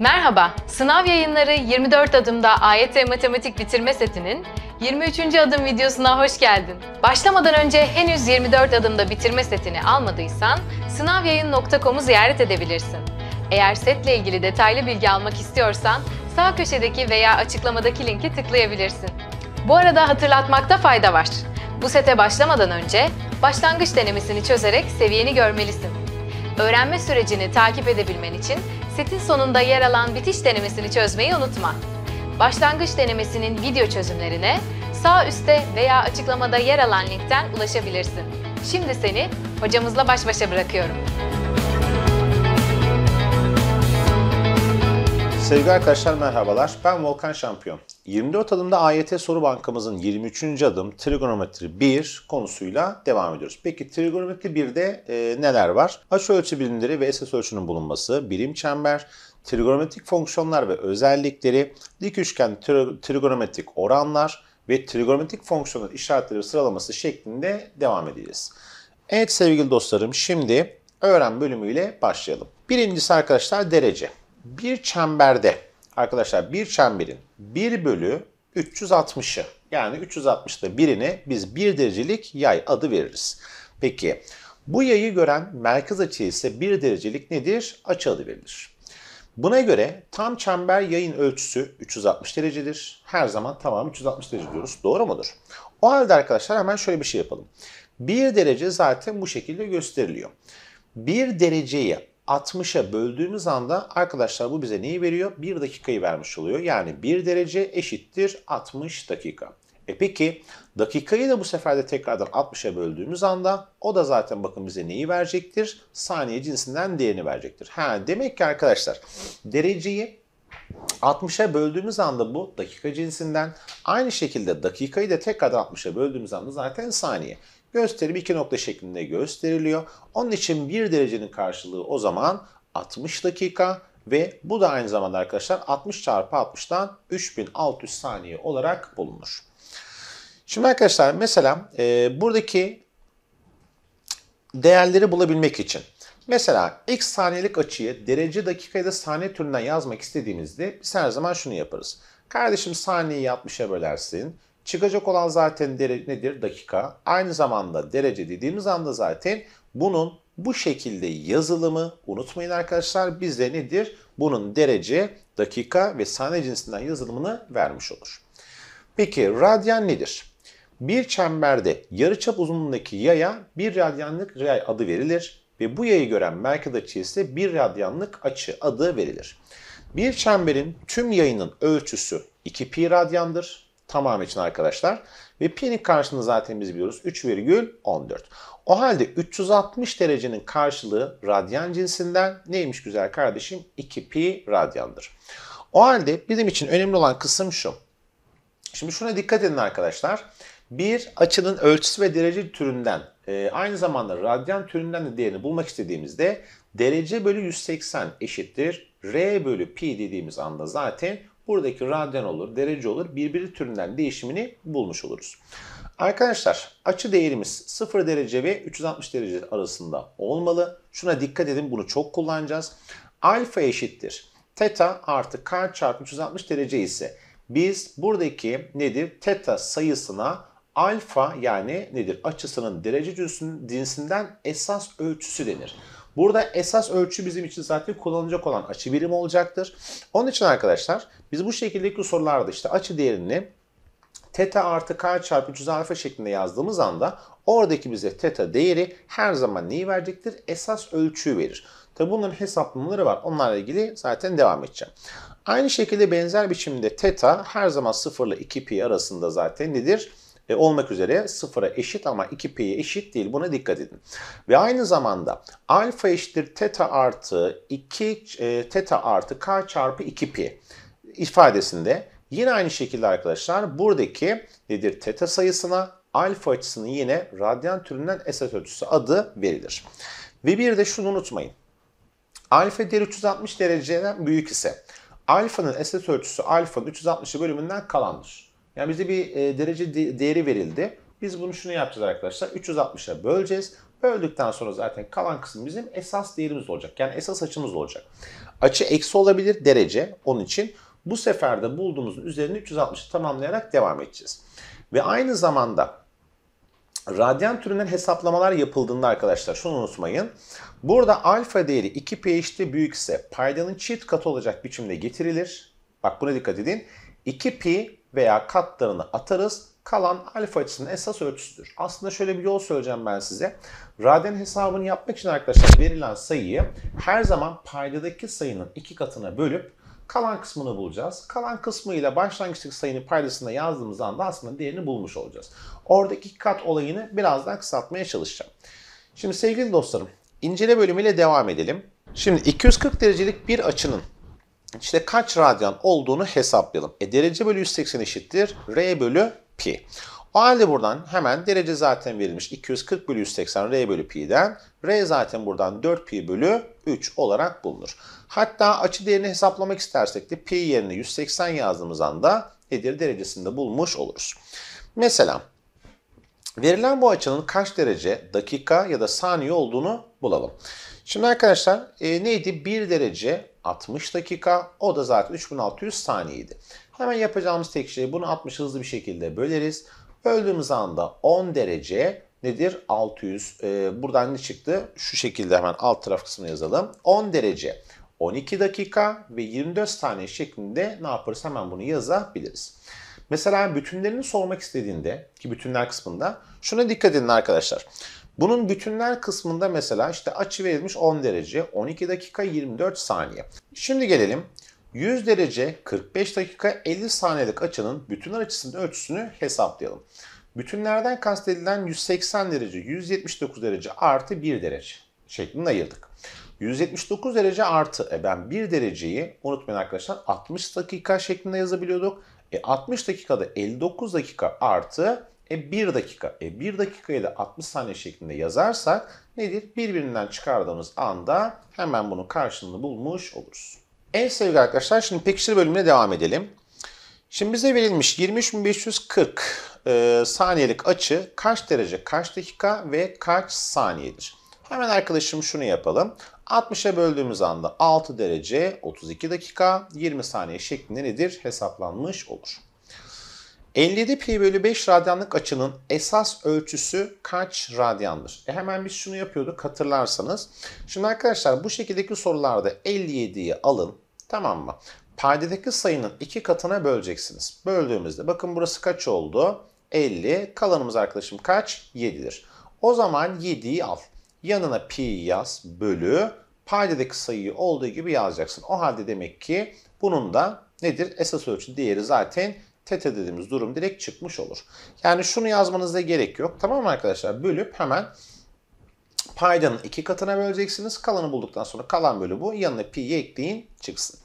Merhaba, sınav yayınları 24 adımda AYT matematik bitirme setinin 23. adım videosuna hoş geldin. Başlamadan önce henüz 24 adımda bitirme setini almadıysan sınavyayın.com'u ziyaret edebilirsin. Eğer setle ilgili detaylı bilgi almak istiyorsan sağ köşedeki veya açıklamadaki linki tıklayabilirsin. Bu arada hatırlatmakta fayda var. Bu sete başlamadan önce başlangıç denemesini çözerek seviyeni görmelisin. Öğrenme sürecini takip edebilmen için Setin sonunda yer alan bitiş denemesini çözmeyi unutma. Başlangıç denemesinin video çözümlerine sağ üstte veya açıklamada yer alan linkten ulaşabilirsin. Şimdi seni hocamızla baş başa bırakıyorum. Sevgili arkadaşlar merhabalar. Ben Volkan Şampiyon. 24 adımda AYT soru bankamızın 23. adım trigonometri 1 konusuyla devam ediyoruz. Peki trigonometri 1'de e, neler var? Açı ölçü birimleri ve esas ölçünün bulunması, birim çember, trigonometrik fonksiyonlar ve özellikleri, dik üçgen tri trigonometrik oranlar ve trigonometrik fonksiyonun işaretleri sıralaması şeklinde devam edeceğiz. Evet sevgili dostlarım şimdi öğren bölümüyle başlayalım. Birincisi arkadaşlar derece bir çemberde arkadaşlar bir çemberin 1 bölü 360'ı yani 360'da birini biz bir derecelik yay adı veririz. Peki bu yayı gören merkez açı ise bir derecelik nedir? Açı adı verilir. Buna göre tam çember yayın ölçüsü 360 derecedir. Her zaman tamam 360 derece diyoruz. Doğru mudur? O halde arkadaşlar hemen şöyle bir şey yapalım. 1 derece zaten bu şekilde gösteriliyor. 1 dereceyi 60'a böldüğümüz anda arkadaşlar bu bize neyi veriyor? 1 dakikayı vermiş oluyor. Yani 1 derece eşittir 60 dakika. E peki dakikayı da bu sefer de tekrardan 60'a böldüğümüz anda o da zaten bakın bize neyi verecektir? Saniye cinsinden değerini verecektir. Ha demek ki arkadaşlar dereceyi 60'a böldüğümüz anda bu dakika cinsinden aynı şekilde dakikayı da tekrardan 60'a böldüğümüz anda zaten saniye gösterim iki nokta şeklinde gösteriliyor. Onun için bir derecenin karşılığı o zaman 60 dakika ve bu da aynı zamanda arkadaşlar 60 çarpı 60'tan 3600 saniye olarak bulunur. Şimdi arkadaşlar mesela e, buradaki değerleri bulabilmek için mesela x saniyelik açıyı derece dakika ya da saniye türünden yazmak istediğimizde biz her zaman şunu yaparız. Kardeşim saniyeyi 60'a bölersin. Çıkacak olan zaten derece nedir? Dakika. Aynı zamanda derece dediğimiz anda zaten bunun bu şekilde yazılımı unutmayın arkadaşlar Bizde nedir? Bunun derece, dakika ve saniye cinsinden yazılımını vermiş olur. Peki radyan nedir? Bir çemberde yarıçap uzunluğundaki yaya bir radyanlık yay adı verilir ve bu yayı gören merkez açısı bir radyanlık açı adı verilir. Bir çemberin tüm yayının ölçüsü 2 pi radyandır tamam için arkadaşlar. Ve pi'nin karşılığını zaten biz biliyoruz. 3,14. O halde 360 derecenin karşılığı radyan cinsinden neymiş güzel kardeşim? 2 pi radyandır. O halde bizim için önemli olan kısım şu. Şimdi şuna dikkat edin arkadaşlar. Bir açının ölçüsü ve derece türünden e, aynı zamanda radyan türünden de değerini bulmak istediğimizde derece bölü 180 eşittir. R bölü pi dediğimiz anda zaten Buradaki radyan olur, derece olur. Birbiri türünden değişimini bulmuş oluruz. Arkadaşlar açı değerimiz 0 derece ve 360 derece arasında olmalı. Şuna dikkat edin bunu çok kullanacağız. Alfa eşittir. Teta artı k çarpı 360 derece ise biz buradaki nedir? Teta sayısına alfa yani nedir? Açısının derece cinsinden esas ölçüsü denir. Burada esas ölçü bizim için zaten kullanılacak olan açı birimi olacaktır. Onun için arkadaşlar biz bu şekildeki sorularda işte açı değerini teta artı k çarpı 300 alfa şeklinde yazdığımız anda oradaki bize teta değeri her zaman neyi verecektir? Esas ölçüyü verir. Tabi bunların hesaplamaları var. Onlarla ilgili zaten devam edeceğim. Aynı şekilde benzer biçimde teta her zaman 0 ile 2 pi arasında zaten nedir? e, olmak üzere sıfıra eşit ama 2p'ye eşit değil. Buna dikkat edin. Ve aynı zamanda alfa eşittir teta artı 2 e, teta artı k çarpı 2pi ifadesinde yine aynı şekilde arkadaşlar buradaki nedir teta sayısına alfa açısının yine radyan türünden esat ölçüsü adı verilir. Ve bir de şunu unutmayın. Alfa değeri 360 dereceden büyük ise alfanın esas ölçüsü alfanın 360'ı bölümünden kalandır. Yani bize bir e, derece de, değeri verildi. Biz bunu şunu yapacağız arkadaşlar. 360'a böleceğiz. Böldükten sonra zaten kalan kısım bizim esas değerimiz olacak. Yani esas açımız olacak. Açı eksi olabilir derece. Onun için bu sefer de bulduğumuzun üzerine 360'ı tamamlayarak devam edeceğiz. Ve aynı zamanda radyan türünden hesaplamalar yapıldığında arkadaşlar şunu unutmayın. Burada alfa değeri 2 pH'te büyükse paydanın çift katı olacak biçimde getirilir. Bak buna dikkat edin. 2 pi veya katlarını atarız. Kalan alfa açısının esas ölçüsüdür. Aslında şöyle bir yol söyleyeceğim ben size. Raden hesabını yapmak için arkadaşlar verilen sayıyı her zaman paydadaki sayının iki katına bölüp kalan kısmını bulacağız. Kalan kısmı ile başlangıçtaki sayının paydasında yazdığımız anda aslında diğerini bulmuş olacağız. Oradaki kat olayını birazdan kısaltmaya çalışacağım. Şimdi sevgili dostlarım, incele bölümüyle devam edelim. Şimdi 240 derecelik bir açının işte kaç radyan olduğunu hesaplayalım. E derece bölü 180 eşittir R bölü pi. O halde buradan hemen derece zaten verilmiş 240 bölü 180 R bölü pi'den. R zaten buradan 4 pi bölü 3 olarak bulunur. Hatta açı değerini hesaplamak istersek de pi yerine 180 yazdığımız anda Edir derecesini de bulmuş oluruz. Mesela verilen bu açının kaç derece, dakika ya da saniye olduğunu bulalım. Şimdi arkadaşlar e, neydi? 1 derece 60 dakika. O da zaten 3600 saniyeydi. Hemen yapacağımız tek şey bunu 60 hızlı bir şekilde böleriz. Böldüğümüz anda 10 derece nedir? 600. E, buradan ne çıktı? Şu şekilde hemen alt taraf kısmına yazalım. 10 derece 12 dakika ve 24 saniye şeklinde ne yaparız? Hemen bunu yazabiliriz. Mesela bütünlerini sormak istediğinde ki bütünler kısmında şuna dikkat edin arkadaşlar. Bunun bütünler kısmında mesela işte açı verilmiş 10 derece, 12 dakika 24 saniye. Şimdi gelelim 100 derece 45 dakika 50 saniyelik açının bütünler açısının ölçüsünü hesaplayalım. Bütünlerden kastedilen 180 derece, 179 derece artı 1 derece şeklinde ayırdık. 179 derece artı e ben 1 dereceyi unutmayın arkadaşlar 60 dakika şeklinde yazabiliyorduk. E 60 dakikada 59 dakika artı e 1 dakika. E 1 dakikayı da 60 saniye şeklinde yazarsak nedir? Birbirinden çıkardığımız anda hemen bunun karşılığını bulmuş oluruz. En sevgili arkadaşlar şimdi pekiştir bölümüne devam edelim. Şimdi bize verilmiş 23540 e, saniyelik açı kaç derece, kaç dakika ve kaç saniyedir? Hemen arkadaşım şunu yapalım. 60'a böldüğümüz anda 6 derece, 32 dakika, 20 saniye şeklinde nedir? Hesaplanmış olur. 57 pi bölü 5 radyanlık açının esas ölçüsü kaç radyandır? E hemen biz şunu yapıyorduk hatırlarsanız. Şimdi arkadaşlar bu şekildeki sorularda 57'yi alın tamam mı? Paydadaki sayının iki katına böleceksiniz. Böldüğümüzde bakın burası kaç oldu? 50. Kalanımız arkadaşım kaç? 7'dir. O zaman 7'yi al. Yanına pi yaz bölü paydadaki sayıyı olduğu gibi yazacaksın. O halde demek ki bunun da nedir? Esas ölçü değeri zaten TT dediğimiz durum direkt çıkmış olur. Yani şunu yazmanıza gerek yok. Tamam mı arkadaşlar? Bölüp hemen paydanın iki katına böleceksiniz. Kalanı bulduktan sonra kalan bölü bu. Yanına pi'yi ekleyin çıksın.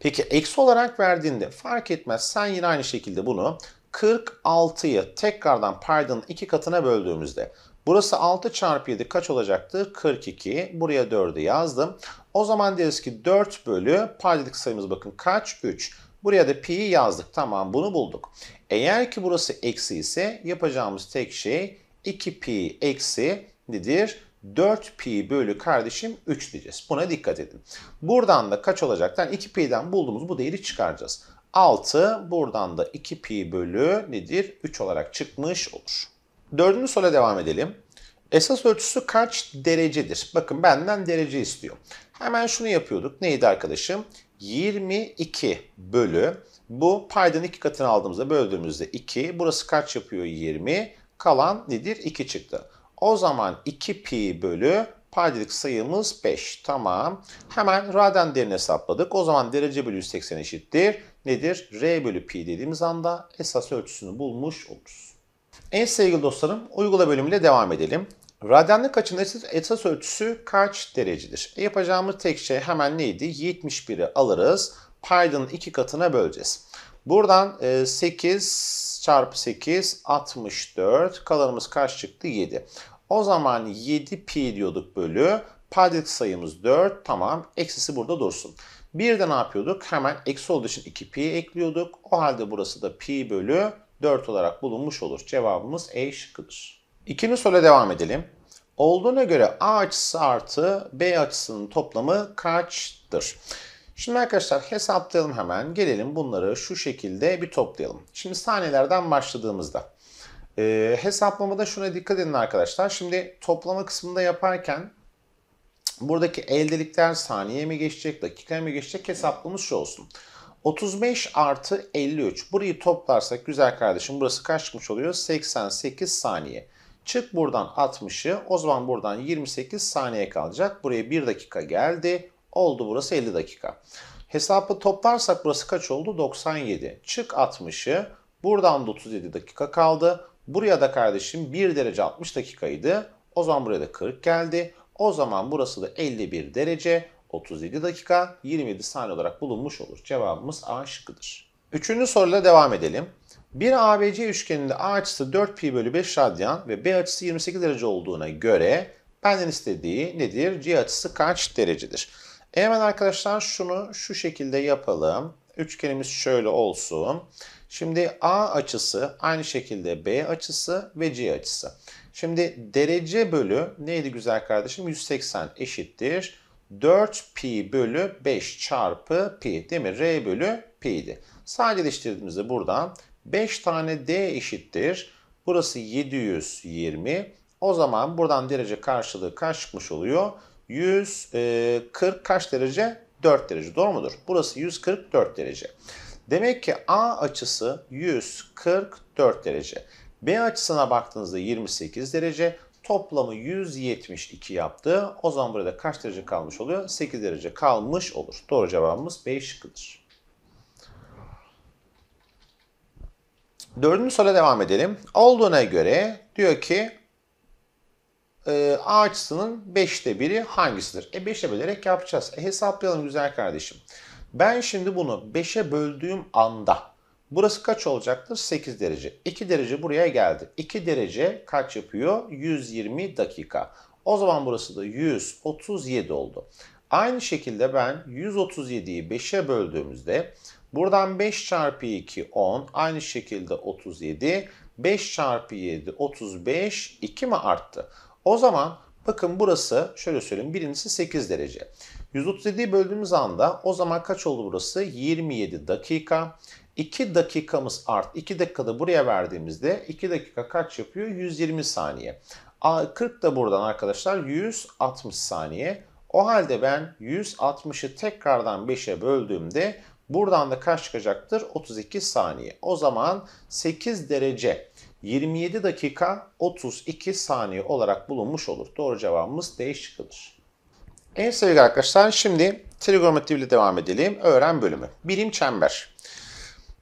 Peki eksi olarak verdiğinde fark etmez. Sen yine aynı şekilde bunu 46'yı tekrardan paydanın iki katına böldüğümüzde burası 6 çarpı 7 kaç olacaktı? 42. Buraya 4'ü yazdım. O zaman deriz ki 4 bölü paydadaki sayımız bakın kaç? 3. Buraya da pi'yi yazdık. Tamam bunu bulduk. Eğer ki burası eksi ise yapacağımız tek şey 2 pi eksi nedir? 4 pi bölü kardeşim 3 diyeceğiz. Buna dikkat edin. Buradan da kaç olacaktan 2 pi'den bulduğumuz bu değeri çıkaracağız. 6 buradan da 2 pi bölü nedir? 3 olarak çıkmış olur. Dördüncü sola devam edelim. Esas ölçüsü kaç derecedir? Bakın benden derece istiyor. Hemen şunu yapıyorduk. Neydi arkadaşım? 22 bölü bu paydan iki katını aldığımızda böldüğümüzde 2. Burası kaç yapıyor? 20. Kalan nedir? 2 çıktı. O zaman 2 pi bölü paydalık sayımız 5. Tamam. Hemen raden değerini hesapladık. O zaman derece bölü 180 eşittir. Nedir? R bölü pi dediğimiz anda esas ölçüsünü bulmuş oluruz. En sevgili dostlarım uygula bölümüyle devam edelim. Radyanlık açının esas, ölçüsü kaç derecedir? E, yapacağımız tek şey hemen neydi? 71'i alırız. pi'nin iki katına böleceğiz. Buradan 8 e, çarpı 8 64. Kalanımız kaç çıktı? 7. O zaman 7 pi diyorduk bölü. Payda'daki sayımız 4. Tamam. Eksisi burada dursun. Bir de ne yapıyorduk? Hemen eksi olduğu için 2 pi ekliyorduk. O halde burası da pi bölü 4 olarak bulunmuş olur. Cevabımız E şıkkıdır. İkinci soruya devam edelim olduğuna göre A açısı artı B açısının toplamı kaçtır? Şimdi arkadaşlar hesaplayalım hemen. Gelelim bunları şu şekilde bir toplayalım. Şimdi saniyelerden başladığımızda e, hesaplamada şuna dikkat edin arkadaşlar. Şimdi toplama kısmında yaparken buradaki eldelikler saniye mi geçecek, dakika mı geçecek hesaplamız şu olsun. 35 artı 53. Burayı toplarsak güzel kardeşim burası kaç çıkmış oluyor? 88 saniye. Çık buradan 60'ı. O zaman buradan 28 saniye kalacak. Buraya 1 dakika geldi. Oldu burası 50 dakika. Hesabı toplarsak burası kaç oldu? 97. Çık 60'ı. Buradan da 37 dakika kaldı. Buraya da kardeşim 1 derece 60 dakikaydı. O zaman buraya da 40 geldi. O zaman burası da 51 derece 37 dakika 27 saniye olarak bulunmuş olur. Cevabımız A şıkkıdır. Üçüncü soruyla devam edelim. Bir ABC üçgeninde A açısı 4 pi bölü 5 radyan ve B açısı 28 derece olduğuna göre benden istediği nedir? C açısı kaç derecedir? E, hemen arkadaşlar şunu şu şekilde yapalım. Üçgenimiz şöyle olsun. Şimdi A açısı aynı şekilde B açısı ve C açısı. Şimdi derece bölü neydi güzel kardeşim? 180 eşittir. 4 pi bölü 5 çarpı pi değil mi? R bölü pi'ydi. Sadeleştirdiğimizde buradan 5 tane D eşittir. Burası 720. O zaman buradan derece karşılığı kaç çıkmış oluyor? 140 e, kaç derece? 4 derece. Doğru mudur? Burası 144 derece. Demek ki A açısı 144 derece. B açısına baktığınızda 28 derece. Toplamı 172 yaptı. O zaman burada kaç derece kalmış oluyor? 8 derece kalmış olur. Doğru cevabımız B şıkkıdır. Dördüncü soruya devam edelim. Olduğuna göre diyor ki e, A açısının 5'te 1'i hangisidir? E 5'e bölerek yapacağız. E, hesaplayalım güzel kardeşim. Ben şimdi bunu beşe böldüğüm anda burası kaç olacaktır? 8 derece. 2 derece buraya geldi. 2 derece kaç yapıyor? 120 dakika. O zaman burası da 137 oldu. Aynı şekilde ben 137'yi 5'e böldüğümüzde Buradan 5 çarpı 2 10. Aynı şekilde 37. 5 çarpı 7 35. 2 mi arttı? O zaman bakın burası şöyle söyleyeyim. Birincisi 8 derece. 137'yi böldüğümüz anda o zaman kaç oldu burası? 27 dakika. 2 dakikamız art. 2 dakikada buraya verdiğimizde 2 dakika kaç yapıyor? 120 saniye. 40 da buradan arkadaşlar 160 saniye. O halde ben 160'ı tekrardan 5'e böldüğümde Buradan da kaç çıkacaktır? 32 saniye. O zaman 8 derece 27 dakika 32 saniye olarak bulunmuş olur. Doğru cevabımız D şıkkıdır. Evet sevgili arkadaşlar şimdi trigonometri ile devam edelim. Öğren bölümü. Birim çember.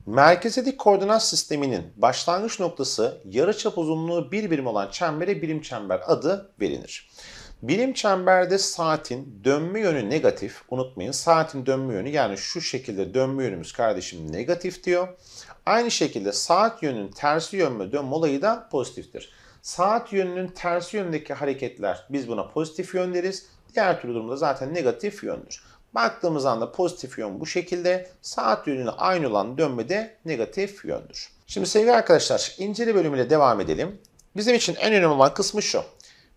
Merkeze dik koordinat sisteminin başlangıç noktası yarıçap uzunluğu bir birim olan çembere birim çember adı verilir. Bilim çemberde saatin dönme yönü negatif. Unutmayın saatin dönme yönü yani şu şekilde dönme yönümüz kardeşim negatif diyor. Aynı şekilde saat yönünün tersi yönme dönme olayı da pozitiftir. Saat yönünün tersi yönündeki hareketler biz buna pozitif yön deriz. Diğer türlü durumda zaten negatif yöndür. Baktığımız anda pozitif yön bu şekilde. Saat yönüne aynı olan dönme de negatif yöndür. Şimdi sevgili arkadaşlar incele bölümüyle devam edelim. Bizim için en önemli olan kısmı şu.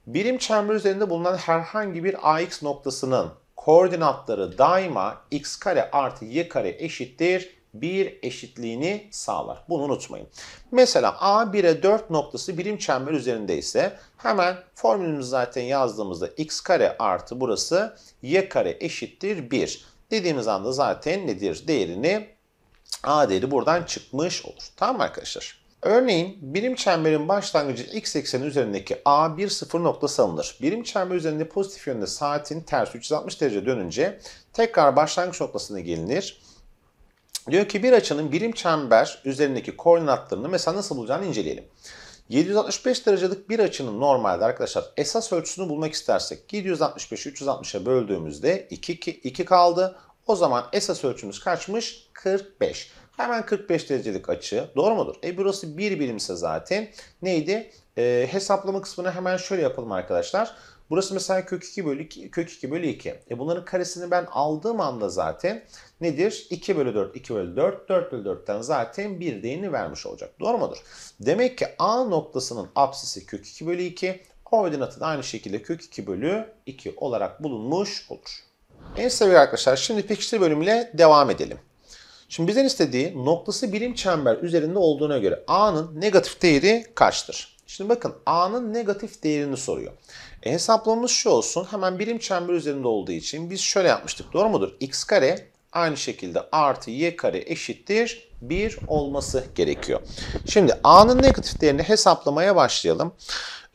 Birim çember üzerinde bulunan herhangi bir AX noktasının koordinatları daima x kare artı y kare eşittir 1 eşitliğini sağlar. Bunu unutmayın. Mesela A1'e 4 noktası birim çember üzerinde ise hemen formülümüzü zaten yazdığımızda x kare artı burası y kare eşittir 1. Dediğimiz anda zaten nedir değerini A değeri buradan çıkmış olur. Tamam arkadaşlar? Örneğin birim çemberin başlangıcı x ekseni üzerindeki a 10 sıfır noktası alınır. Birim çember üzerinde pozitif yönde saatin ters 360 derece dönünce tekrar başlangıç noktasına gelinir. Diyor ki bir açının birim çember üzerindeki koordinatlarını mesela nasıl bulacağını inceleyelim. 765 derecelik bir açının normalde arkadaşlar esas ölçüsünü bulmak istersek 765'i 360'a böldüğümüzde 2, 2, 2 kaldı. O zaman esas ölçümüz kaçmış? 45. Hemen 45 derecelik açı. Doğru mudur? E burası bir birimse zaten neydi? E, hesaplama kısmını hemen şöyle yapalım arkadaşlar. Burası mesela kök 2 bölü 2, kök 2 bölü 2. E bunların karesini ben aldığım anda zaten nedir? 2 bölü 4, 2 bölü 4, 4 bölü 4'ten zaten 1 değerini vermiş olacak. Doğru mudur? Demek ki A noktasının apsisi kök 2 bölü 2, koordinatı da aynı şekilde kök 2 bölü 2 olarak bulunmuş olur. En sevgili arkadaşlar şimdi pekiştir bölümüyle devam edelim. Şimdi bizden istediği noktası birim çember üzerinde olduğuna göre A'nın negatif değeri kaçtır? Şimdi bakın A'nın negatif değerini soruyor. E, hesaplamamız şu olsun. Hemen birim çember üzerinde olduğu için biz şöyle yapmıştık. Doğru mudur? X kare aynı şekilde artı y kare eşittir 1 olması gerekiyor. Şimdi A'nın negatif değerini hesaplamaya başlayalım.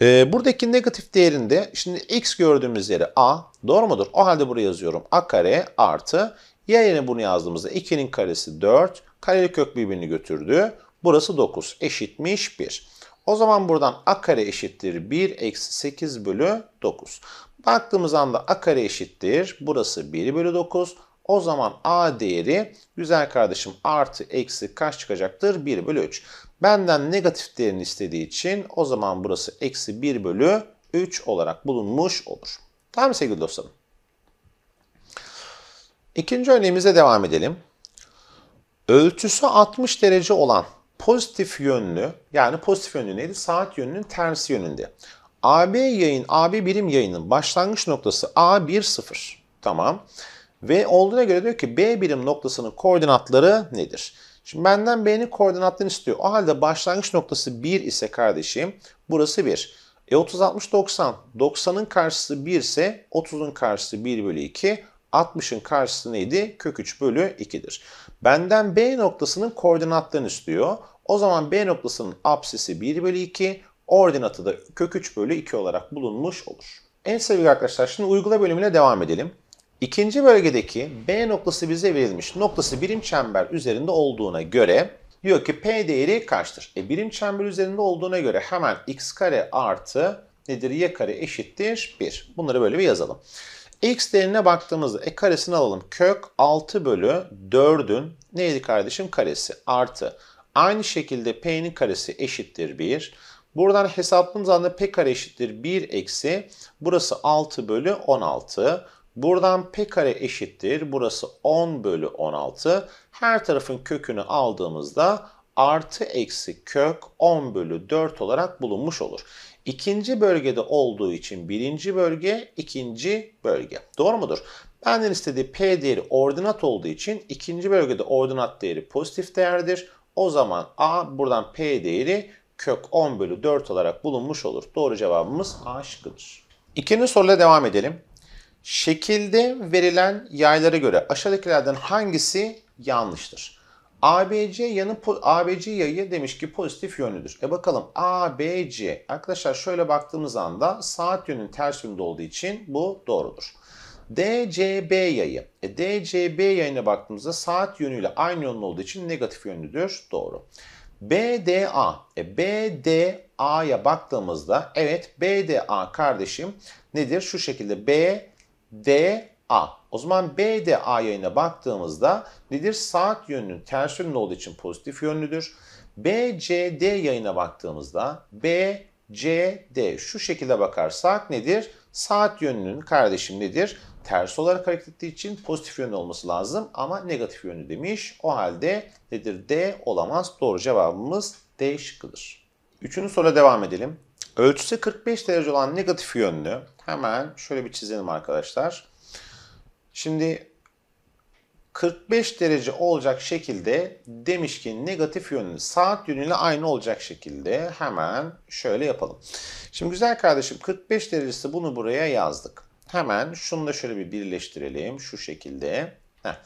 Ee, buradaki negatif değerinde şimdi x gördüğümüz yere A doğru mudur? O halde buraya yazıyorum. A kare artı Y yerine bunu yazdığımızda 2'nin karesi 4. Kareli kök birbirini götürdü. Burası 9 eşitmiş 1. O zaman buradan a kare eşittir 1 eksi 8 bölü 9. Baktığımız anda a kare eşittir. Burası 1 bölü 9. O zaman a değeri güzel kardeşim artı eksi kaç çıkacaktır? 1 bölü 3. Benden negatif değerini istediği için o zaman burası eksi 1 bölü 3 olarak bulunmuş olur. Tamam mı sevgili dostlarım. İkinci örneğimize devam edelim. Ölçüsü 60 derece olan pozitif yönlü, yani pozitif yönlü neydi? Saat yönünün tersi yönünde. AB yayın, AB birim yayının başlangıç noktası A10. Tamam. Ve olduğuna göre diyor ki B birim noktasının koordinatları nedir? Şimdi benden B'nin koordinatlarını istiyor. O halde başlangıç noktası 1 ise kardeşim burası 1. E 30, 60, 90. 90'ın karşısı 1 ise 30'un karşısı 1 bölü 2. 60'ın karşısı neydi? Kök 3 bölü 2'dir. Benden B noktasının koordinatlarını istiyor. O zaman B noktasının apsisi 1 bölü 2, ordinatı da kök 3 bölü 2 olarak bulunmuş olur. En sevgili arkadaşlar şimdi uygula bölümüne devam edelim. İkinci bölgedeki B noktası bize verilmiş. Noktası birim çember üzerinde olduğuna göre diyor ki P değeri kaçtır? E birim çember üzerinde olduğuna göre hemen x kare artı nedir? y kare eşittir 1. Bunları böyle bir yazalım. X değerine baktığımızda e karesini alalım. Kök 6 bölü 4'ün neydi kardeşim karesi artı. Aynı şekilde P'nin karesi eşittir 1. Buradan hesapladığımız anda P kare eşittir 1 eksi. Burası 6 bölü 16. Buradan P kare eşittir. Burası 10 bölü 16. Her tarafın kökünü aldığımızda artı eksi kök 10 bölü 4 olarak bulunmuş olur. İkinci bölgede olduğu için birinci bölge, ikinci bölge. Doğru mudur? Benden istediği P değeri ordinat olduğu için ikinci bölgede ordinat değeri pozitif değerdir. O zaman A buradan P değeri kök 10 bölü 4 olarak bulunmuş olur. Doğru cevabımız A şıkkıdır. İkinci soruyla devam edelim. Şekilde verilen yaylara göre aşağıdakilerden hangisi yanlıştır? ABC yanı ABC yayı demiş ki pozitif yönlüdür. E bakalım ABC. Arkadaşlar şöyle baktığımız anda saat yönünün ters yönde olduğu için bu doğrudur. DCB yayı. E, DCB yayına baktığımızda saat yönüyle aynı yönlü olduğu için negatif yönlüdür. Doğru. BDA. E, BDA'ya baktığımızda evet BDA kardeşim nedir? Şu şekilde B, D, A. O zaman B de A yayına baktığımızda nedir? Saat yönünün ters yönlü olduğu için pozitif yönlüdür. B, C, D yayına baktığımızda B, C, D şu şekilde bakarsak nedir? Saat yönünün kardeşim nedir? Ters olarak hareket ettiği için pozitif yönlü olması lazım ama negatif yönlü demiş. O halde nedir? D olamaz. Doğru cevabımız D şıkkıdır. Üçüncü soruya devam edelim. Ölçüsü 45 derece olan negatif yönlü hemen şöyle bir çizelim arkadaşlar. Şimdi 45 derece olacak şekilde demiş ki negatif yönünü saat yönüyle aynı olacak şekilde hemen şöyle yapalım. Şimdi güzel kardeşim 45 derecesi bunu buraya yazdık. Hemen şunu da şöyle bir birleştirelim şu şekilde. Heh.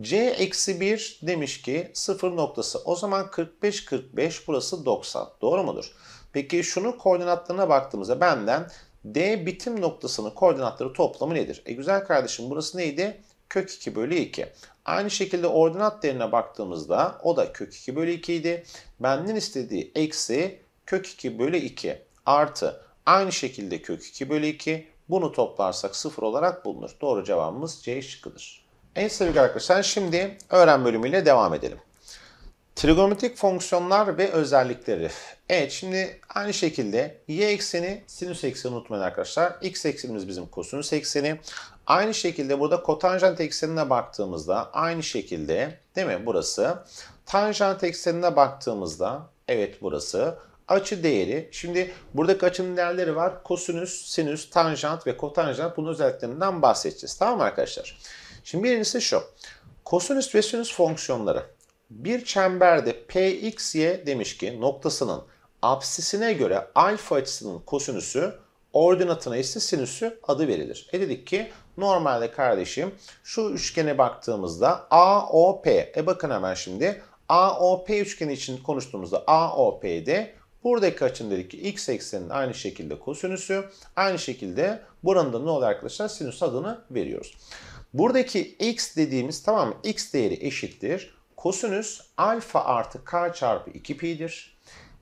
C eksi 1 demiş ki 0 noktası. O zaman 45 45 burası 90. Doğru mudur? Peki şunu koordinatlarına baktığımızda benden D bitim noktasının koordinatları toplamı nedir? E güzel kardeşim burası neydi? Kök 2 bölü 2. Aynı şekilde ordinat değerine baktığımızda o da kök 2 bölü 2 idi. Benden istediği eksi kök 2 bölü 2 artı aynı şekilde kök 2 bölü 2 bunu toplarsak 0 olarak bulunur. Doğru cevabımız C şıkkıdır. En sevgili arkadaşlar şimdi öğren bölümüyle devam edelim. Trigonometrik fonksiyonlar ve özellikleri. Evet şimdi aynı şekilde y ekseni sinüs ekseni unutmayın arkadaşlar. X eksenimiz bizim kosinüs ekseni. Aynı şekilde burada kotanjant eksenine baktığımızda aynı şekilde değil mi burası. Tanjant eksenine baktığımızda evet burası. Açı değeri. Şimdi buradaki açının değerleri var. Kosinüs, sinüs, tanjant ve kotanjant bunun özelliklerinden bahsedeceğiz. Tamam mı arkadaşlar? Şimdi birincisi şu. Kosinüs ve sinüs fonksiyonları. Bir çemberde PXY demiş ki noktasının absisine göre alfa açısının kosinüsü ordinatına ise sinüsü adı verilir. E dedik ki normalde kardeşim şu üçgene baktığımızda AOP. E bakın hemen şimdi AOP üçgeni için konuştuğumuzda AOP'de buradaki açın dedik ki x ekseninin aynı şekilde kosinüsü aynı şekilde buranın da ne oluyor arkadaşlar sinüs adını veriyoruz. Buradaki x dediğimiz tamam mı? x değeri eşittir Kosinüs alfa artı k çarpı 2pi'dir.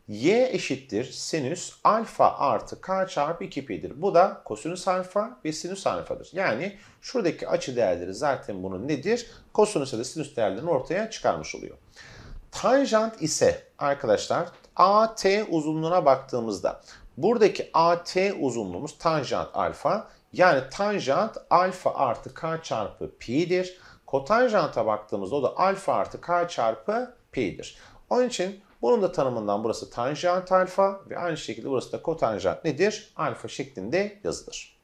Y eşittir sinüs alfa artı k çarpı 2pi'dir. Bu da kosinüs alfa ve sinüs alfadır. Yani şuradaki açı değerleri zaten bunun nedir? Kosinüs ya da sinüs değerlerini ortaya çıkarmış oluyor. Tanjant ise arkadaşlar AT uzunluğuna baktığımızda buradaki AT uzunluğumuz tanjant alfa yani tanjant alfa artı k çarpı pi'dir. Kotanjanta baktığımızda o da alfa artı k çarpı pi'dir. Onun için bunun da tanımından burası tanjant alfa ve aynı şekilde burası da kotanjant nedir? Alfa şeklinde yazılır.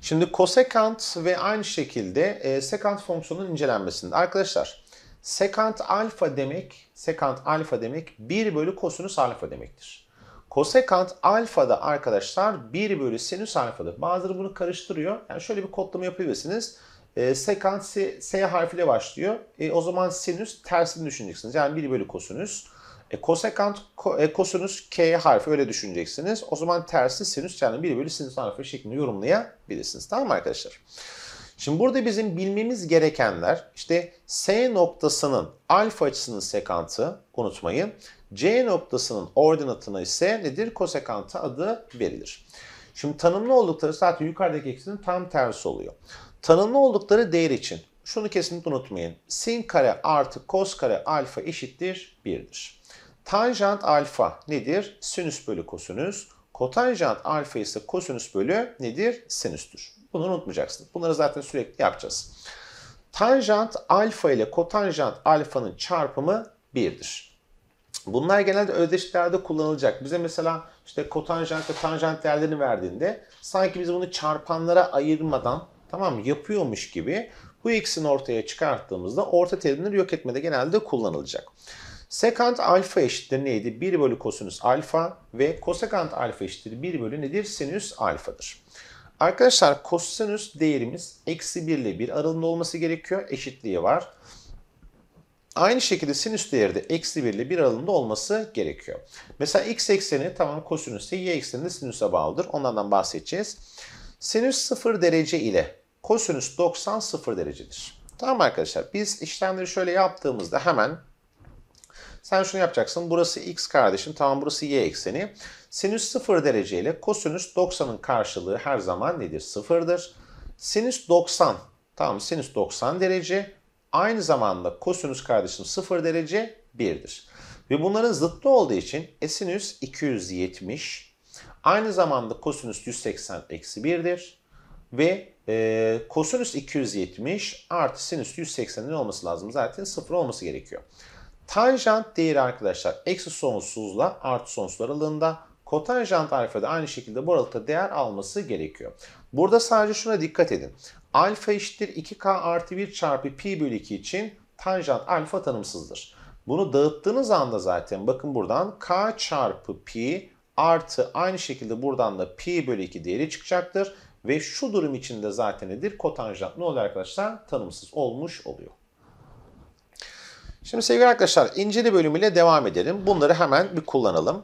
Şimdi kosekant ve aynı şekilde e, sekant fonksiyonunun incelenmesinde. Arkadaşlar sekant alfa demek, sekant alfa demek 1 bölü kosinüs alfa demektir. Kosekant da arkadaşlar 1 bölü sinüs alfadır. Bazıları bunu karıştırıyor. Yani şöyle bir kodlama yapabilirsiniz. E, sekant S, S harfiyle başlıyor. E, o zaman sinüs tersini düşüneceksiniz. Yani 1 bölü kosinüs. E, kosekant, ko, e, kosinüs K harfi öyle düşüneceksiniz. O zaman tersi sinüs yani 1 bölü sinüs harfi şeklinde yorumlayabilirsiniz. Tamam mı arkadaşlar? Şimdi burada bizim bilmemiz gerekenler işte S noktasının alfa açısının sekantı unutmayın. C noktasının ordinatına ise nedir? Kosekanta adı verilir. Şimdi tanımlı oldukları zaten yukarıdaki ikisinin tam tersi oluyor. Tanımlı oldukları değer için şunu kesinlikle unutmayın. Sin kare artı kos kare alfa eşittir 1'dir. Tanjant alfa nedir? Sinüs bölü kosinüs. Kotanjant alfa ise kosinüs bölü nedir? Sinüstür. Bunu unutmayacaksınız. Bunları zaten sürekli yapacağız. Tanjant alfa ile kotanjant alfanın çarpımı 1'dir. Bunlar genelde ödeşlerde kullanılacak. Bize mesela işte kotanjant ve tanjant değerlerini verdiğinde sanki biz bunu çarpanlara ayırmadan Tamam Yapıyormuş gibi bu x'in ortaya çıkarttığımızda orta terimleri yok etmede genelde kullanılacak. Sekant alfa eşittir neydi? 1 bölü kosinüs alfa ve kosekant alfa eşittir 1 bölü nedir? Sinüs alfadır. Arkadaşlar kosinüs değerimiz eksi 1 ile 1 aralığında olması gerekiyor. Eşitliği var. Aynı şekilde sinüs değeri de eksi 1 ile 1 aralığında olması gerekiyor. Mesela x ekseni tamam kosinüse y ekseni de sinüse bağlıdır. Onlardan bahsedeceğiz. Sinüs 0 derece ile kosinüs 90 0 derecedir. Tamam arkadaşlar biz işlemleri şöyle yaptığımızda hemen sen şunu yapacaksın. Burası x kardeşim. Tamam burası y ekseni. Sinüs 0 derece ile kosinüs 90'ın karşılığı her zaman nedir? 0'dır. Sinüs 90. Tamam sinüs 90 derece. Aynı zamanda kosinüs kardeşim 0 derece 1'dir. Ve bunların zıttı olduğu için esinüs 270. Aynı zamanda kosinüs 180 eksi 1'dir ve e, kosinüs 270 artı sinüs 180'in olması lazım. Zaten sıfır olması gerekiyor. Tanjant değeri arkadaşlar eksi sonsuzla artı sonsuz aralığında. Kotanjant alfa da aynı şekilde bu aralıkta değer alması gerekiyor. Burada sadece şuna dikkat edin. Alfa eşittir 2k artı 1 çarpı pi bölü 2 için tanjant alfa tanımsızdır. Bunu dağıttığınız anda zaten bakın buradan k çarpı pi artı aynı şekilde buradan da pi bölü 2 değeri çıkacaktır. Ve şu durum içinde zaten nedir? Kotanjant ne oluyor arkadaşlar? Tanımsız olmuş oluyor. Şimdi sevgili arkadaşlar inceli bölümüyle devam edelim. Bunları hemen bir kullanalım.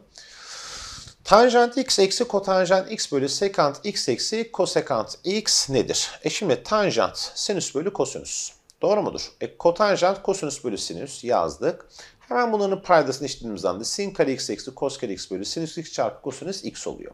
Tanjant x eksi kotanjant x bölü sekant x eksi kosekant x nedir? E şimdi tanjant sinüs bölü kosinüs. Doğru mudur? E, kotanjant kosinüs bölü sinüs yazdık. Hemen bunların paydasını işlediğimiz anda sin kare x eksi kos kare x bölü sinüs x çarpı kosinüs x oluyor.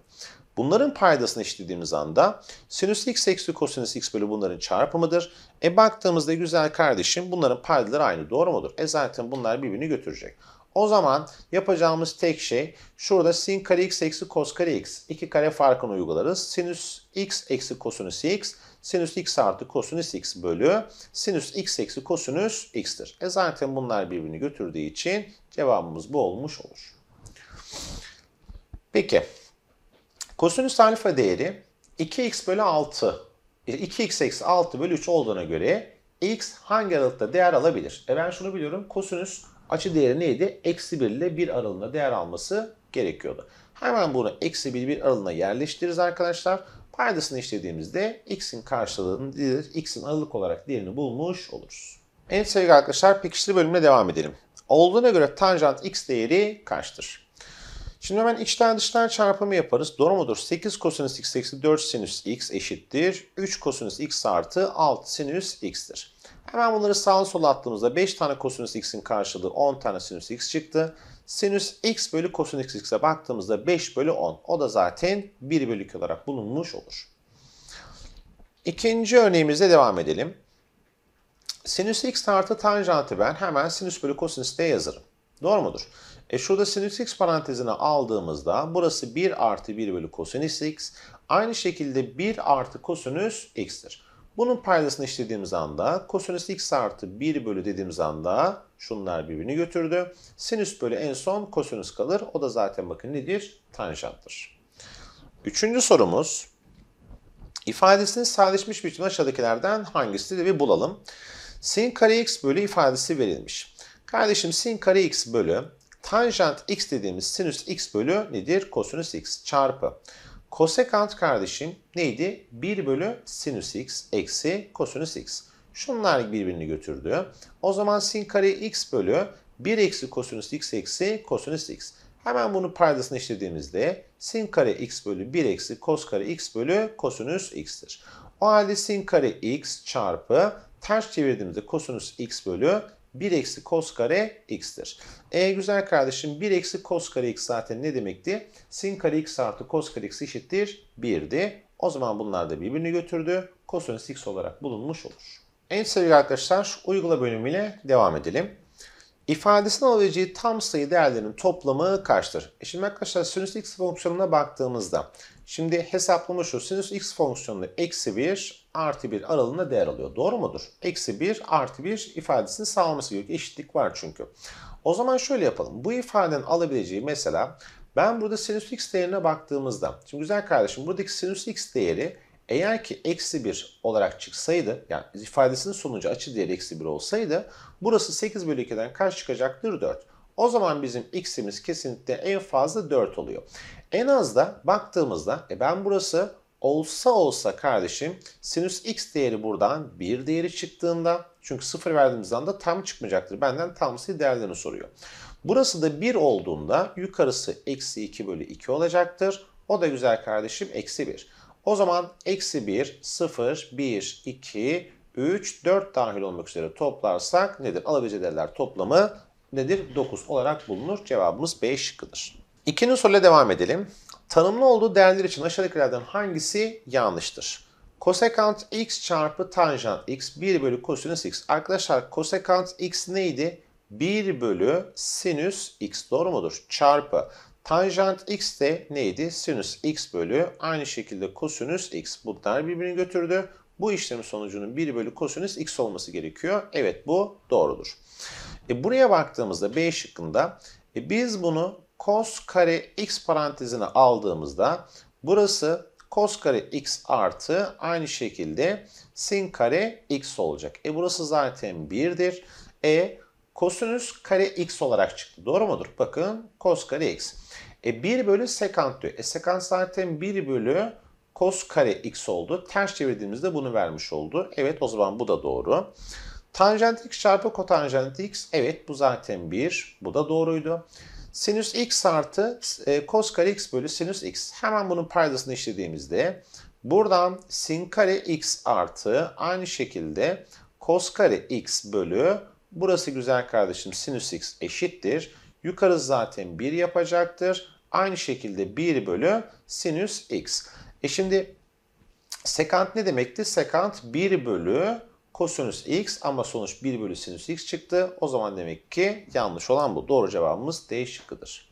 Bunların paydasını işlediğimiz anda sinüs x eksi kosinüs x bölü bunların çarpımıdır. E baktığımızda güzel kardeşim bunların paydaları aynı doğru mudur? E zaten bunlar birbirini götürecek. O zaman yapacağımız tek şey şurada sin kare x eksi kos kare x. iki kare farkını uygularız. Sinüs x eksi kosinüs x. Sinüs x artı kosinüs x bölü sinüs x eksi kosinüs x'tir. E zaten bunlar birbirini götürdüğü için cevabımız bu olmuş olur. Peki. Kosinüs alfa değeri 2x bölü 6, 2x eksi 6 bölü 3 olduğuna göre x hangi aralıkta değer alabilir? E ben şunu biliyorum. Kosinüs açı değeri neydi? Eksi 1 ile 1 aralığında değer alması gerekiyordu. Hemen bunu eksi 1 1 aralığına yerleştiririz arkadaşlar. Paydasını işlediğimizde x'in karşılığını, x'in aralık olarak değerini bulmuş oluruz. Evet sevgili arkadaşlar pekişli bölümüne devam edelim. Olduğuna göre tanjant x değeri kaçtır? Şimdi hemen içten dıştan çarpımı yaparız. Doğru mudur? 8 kosinüs x eksi 4 sinüs x eşittir. 3 kosinüs x artı 6 sinüs x'tir. Hemen bunları sağa sola attığımızda 5 tane kosinüs x'in karşılığı 10 tane sinüs x çıktı. Sinüs x bölü kosinüs x'e baktığımızda 5 bölü 10. O da zaten 1 bölü 2 olarak bulunmuş olur. İkinci örneğimize devam edelim. Sinüs x artı tanjantı ben hemen sinüs bölü kosinüs diye yazarım. Doğru mudur? E şurada sinüs x parantezine aldığımızda burası 1 artı 1 bölü kosinüs x. Aynı şekilde 1 artı kosinüs x'tir. Bunun paydasını işlediğimiz anda kosinüs x artı 1 bölü dediğimiz anda şunlar birbirini götürdü. Sinüs bölü en son kosinüs kalır. O da zaten bakın nedir? Tanjanttır. Üçüncü sorumuz. İfadesinin sadeleşmiş biçimde aşağıdakilerden hangisi de bir bulalım. Sin kare x bölü ifadesi verilmiş. Kardeşim sin kare x bölü Tanjant x dediğimiz sinüs x bölü nedir? Kosinüs x çarpı. Kosekant kardeşim neydi? 1 bölü sinüs x eksi kosinüs x. Şunlar birbirini götürdü. O zaman sin kare x bölü 1 eksi kosinüs x eksi kosinüs x. Hemen bunu paydasını işlediğimizde sin kare x bölü 1 eksi kos kare x bölü kosinüs x'tir. O halde sin kare x çarpı ters çevirdiğimizde kosinüs x bölü 1 eksi kos kare x'tir. E güzel kardeşim 1 eksi kos kare x zaten ne demekti? Sin kare x artı kos kare x eşittir 1'di. O zaman bunlar da birbirini götürdü. Kosinüs x olarak bulunmuş olur. En sevgili arkadaşlar uygula bölümüyle devam edelim. İfadesine alabileceği tam sayı değerlerinin toplamı kaçtır? E şimdi arkadaşlar sinüs x fonksiyonuna baktığımızda Şimdi hesaplama şu. Sinüs x fonksiyonu eksi 1 artı 1 aralığında değer alıyor. Doğru mudur? Eksi 1 artı 1 ifadesini sağlaması gerekiyor. Eşitlik var çünkü. O zaman şöyle yapalım. Bu ifadenin alabileceği mesela ben burada sinüs x değerine baktığımızda. Şimdi güzel kardeşim buradaki sinüs x değeri eğer ki eksi 1 olarak çıksaydı yani ifadesinin sonucu açı değeri eksi 1 olsaydı burası 8 bölü 2'den kaç çıkacaktır? 4. O zaman bizim x'imiz kesinlikle en fazla 4 oluyor. En az da baktığımızda e ben burası olsa olsa kardeşim sinüs x değeri buradan bir değeri çıktığında çünkü sıfır verdiğimiz anda tam çıkmayacaktır. Benden tamsi değerlerini soruyor. Burası da 1 olduğunda yukarısı eksi 2 bölü 2 olacaktır. O da güzel kardeşim eksi 1. O zaman eksi 1, 0, 1, 2, 3, 4 dahil olmak üzere toplarsak nedir? Alabileceği değerler toplamı nedir? 9 olarak bulunur. Cevabımız B şıkkıdır. İkinci soruyla devam edelim. Tanımlı olduğu değerler için aşağıdakilerden hangisi yanlıştır? Kosekant x çarpı tanjant x 1 bölü kosinüs x. Arkadaşlar kosekant x neydi? 1 bölü sinüs x doğru mudur? Çarpı tanjant x de neydi? Sinüs x bölü aynı şekilde kosinüs x. Bunlar birbirini götürdü. Bu işlem sonucunun 1 bölü kosinüs x olması gerekiyor. Evet bu doğrudur. E buraya baktığımızda B şıkkında e biz bunu cos kare x parantezine aldığımızda burası cos kare x artı aynı şekilde sin kare x olacak. E burası zaten 1'dir. E kosinüs kare x olarak çıktı. Doğru mudur? Bakın cos kare x. E 1 bölü sekant diyor. E sekant zaten 1 bölü cos kare x oldu. Ters çevirdiğimizde bunu vermiş oldu. Evet o zaman bu da doğru. Tanjant x çarpı kotanjant x. Evet bu zaten 1. Bu da doğruydu sinüs x artı e, cos kare x bölü sinüs x. Hemen bunun paydasını işlediğimizde buradan sin kare x artı aynı şekilde cos kare x bölü burası güzel kardeşim sinüs x eşittir. Yukarı zaten 1 yapacaktır. Aynı şekilde 1 bölü sinüs x. E şimdi sekant ne demekti? Sekant 1 bölü kosinüs x ama sonuç 1 bölü sinüs x çıktı. O zaman demek ki yanlış olan bu. Doğru cevabımız D şıkkıdır.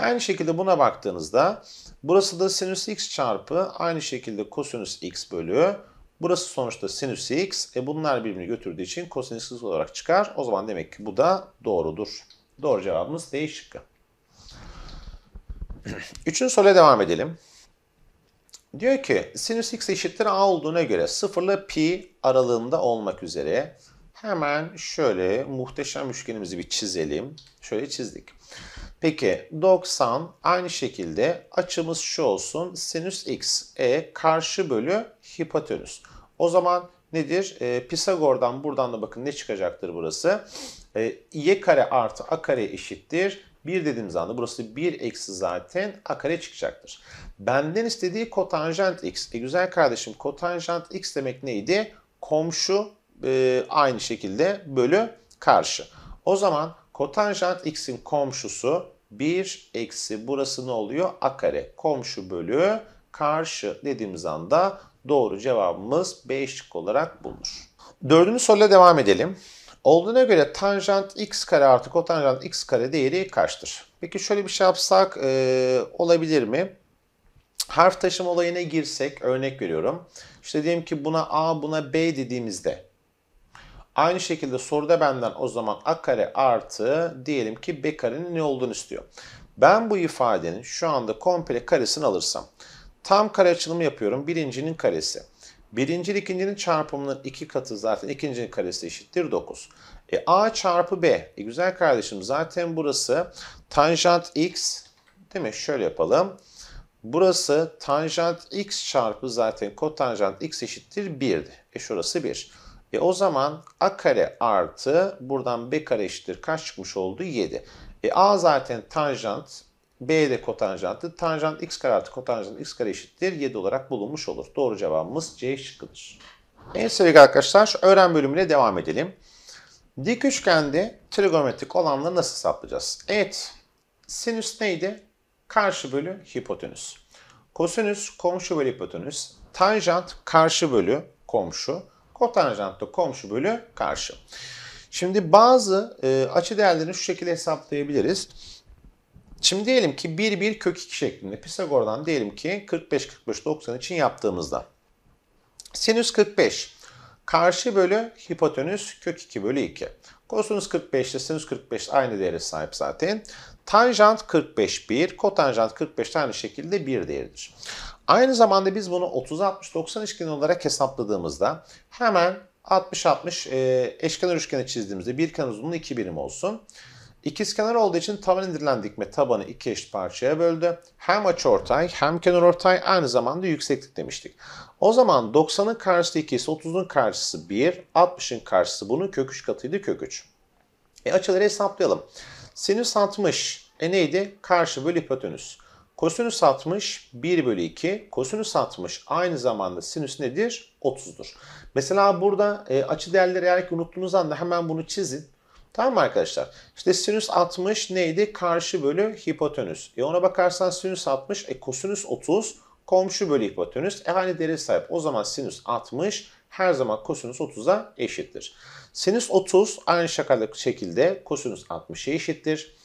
aynı şekilde buna baktığınızda burası da sinüs x çarpı aynı şekilde kosinüs x bölü Burası sonuçta sinüs x. E bunlar birbirini götürdüğü için kosinüs x olarak çıkar. O zaman demek ki bu da doğrudur. Doğru cevabımız D şıkkı. Üçüncü soruya devam edelim. Diyor ki sinüs x eşittir a olduğuna göre sıfırla pi aralığında olmak üzere hemen şöyle muhteşem üçgenimizi bir çizelim. Şöyle çizdik. Peki 90 aynı şekilde açımız şu olsun sinüs x e karşı bölü hipotenüs. O zaman nedir? E, Pisagor'dan buradan da bakın ne çıkacaktır burası? E, y kare artı a kare eşittir 1 dediğimiz anda burası 1 eksi zaten a kare çıkacaktır. Benden istediği kotanjant x. E güzel kardeşim kotanjant x demek neydi? Komşu e, aynı şekilde bölü karşı. O zaman kotanjant x'in komşusu 1 eksi burası ne oluyor? a kare. Komşu bölü karşı dediğimiz anda doğru cevabımız B şık olarak bulunur. Dördüncü soruyla devam edelim. Olduğuna göre tanjant x kare artı kotanjant x kare değeri kaçtır? Peki şöyle bir şey yapsak e, olabilir mi? Harf taşım olayına girsek örnek veriyorum. İşte diyelim ki buna a buna b dediğimizde Aynı şekilde soruda benden o zaman a kare artı diyelim ki b karenin ne olduğunu istiyor. Ben bu ifadenin şu anda komple karesini alırsam tam kare açılımı yapıyorum. Birincinin karesi. Birinci ikincinin çarpımının iki katı zaten ikincinin karesi eşittir 9. E, A çarpı B. E, güzel kardeşim zaten burası tanjant x değil mi? Şöyle yapalım. Burası tanjant x çarpı zaten kotanjant x eşittir 1'di. E şurası 1. E o zaman a kare artı buradan b kare eşittir kaç çıkmış oldu? 7. E a zaten tanjant B de kotanjantı. Tanjant x kare artı kotanjant x kare eşittir 7 olarak bulunmuş olur. Doğru cevabımız C şıkkıdır. Evet sevgili arkadaşlar şu öğren bölümüne devam edelim. Dik üçgende trigonometrik olanları nasıl hesaplayacağız? Evet. Sinüs neydi? Karşı bölü hipotenüs. Kosinüs komşu bölü hipotenüs. Tanjant karşı bölü komşu. Kotanjant da komşu bölü karşı. Şimdi bazı e, açı değerlerini şu şekilde hesaplayabiliriz. Şimdi diyelim ki 1 1 kök 2 şeklinde Pisagor'dan diyelim ki 45 45 90 için yaptığımızda sinüs 45 karşı bölü hipotenüs kök 2 bölü 2. Kosinüs 45 ile sinüs 45 aynı değere sahip zaten. Tanjant 45 1, kotanjant 45 aynı şekilde 1 değeridir. Aynı zamanda biz bunu 30-60-90 üçgeni olarak hesapladığımızda hemen 60-60 e, eşkenar üçgeni çizdiğimizde bir kenar uzunluğu 2 birim olsun. İkizkenar olduğu için taban indirilen dikme tabanı iki eşit parçaya böldü. Hem açıortay hem kenarortay aynı zamanda yükseklik demiştik. O zaman 90'ın karşısı 2 ise 30'un karşısı 1, 60'ın karşısı bunun kök 3 katıydı kök 3. E açıları hesaplayalım. Sinüs 60 e neydi? Karşı bölü hipotenüs. Kosinüs 60 1 bölü 2. Kosinüs 60 aynı zamanda sinüs nedir? 30'dur. Mesela burada e, açı değerleri eğer ki unuttuğunuz anda hemen bunu çizin. Tamam arkadaşlar? İşte sinüs 60 neydi? Karşı bölü hipotenüs. E ona bakarsan sinüs 60, e kosinüs 30, komşu bölü hipotenüs. E hani deri sahip. O zaman sinüs 60 her zaman kosinüs 30'a eşittir. Sinüs 30 aynı şekilde kosinüs 60'a eşittir.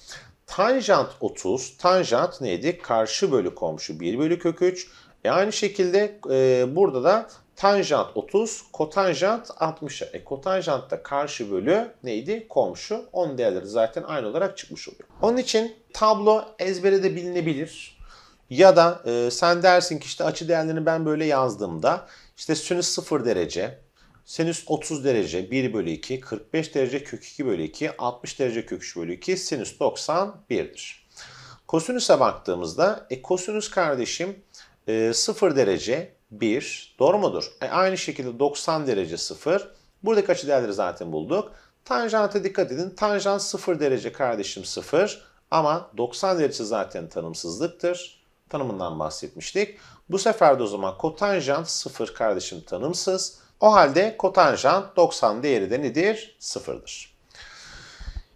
Tanjant 30, tanjant neydi? Karşı bölü komşu 1 bölü kök 3. E aynı şekilde e, burada da Tanjant 30, kotanjant 60. E kotanjant da karşı bölü neydi? Komşu. Onun değerleri zaten aynı olarak çıkmış oluyor. Onun için tablo ezbere de bilinebilir. Ya da e, sen dersin ki işte açı değerlerini ben böyle yazdığımda işte sinüs 0 derece, sinüs 30 derece 1 bölü 2, 45 derece kök 2 bölü 2, 60 derece kök 3 bölü 2, sinüs 90 91'dir. Kosinüse baktığımızda e, kosinüs kardeşim e, 0 derece 1. Doğru mudur? E aynı şekilde 90 derece 0. Buradaki açı değerleri zaten bulduk. Tanjante dikkat edin. Tanjant 0 derece kardeşim 0. Ama 90 derece zaten tanımsızlıktır. Tanımından bahsetmiştik. Bu sefer de o zaman kotanjant 0 kardeşim tanımsız. O halde kotanjant 90 değeri de nedir? 0'dır.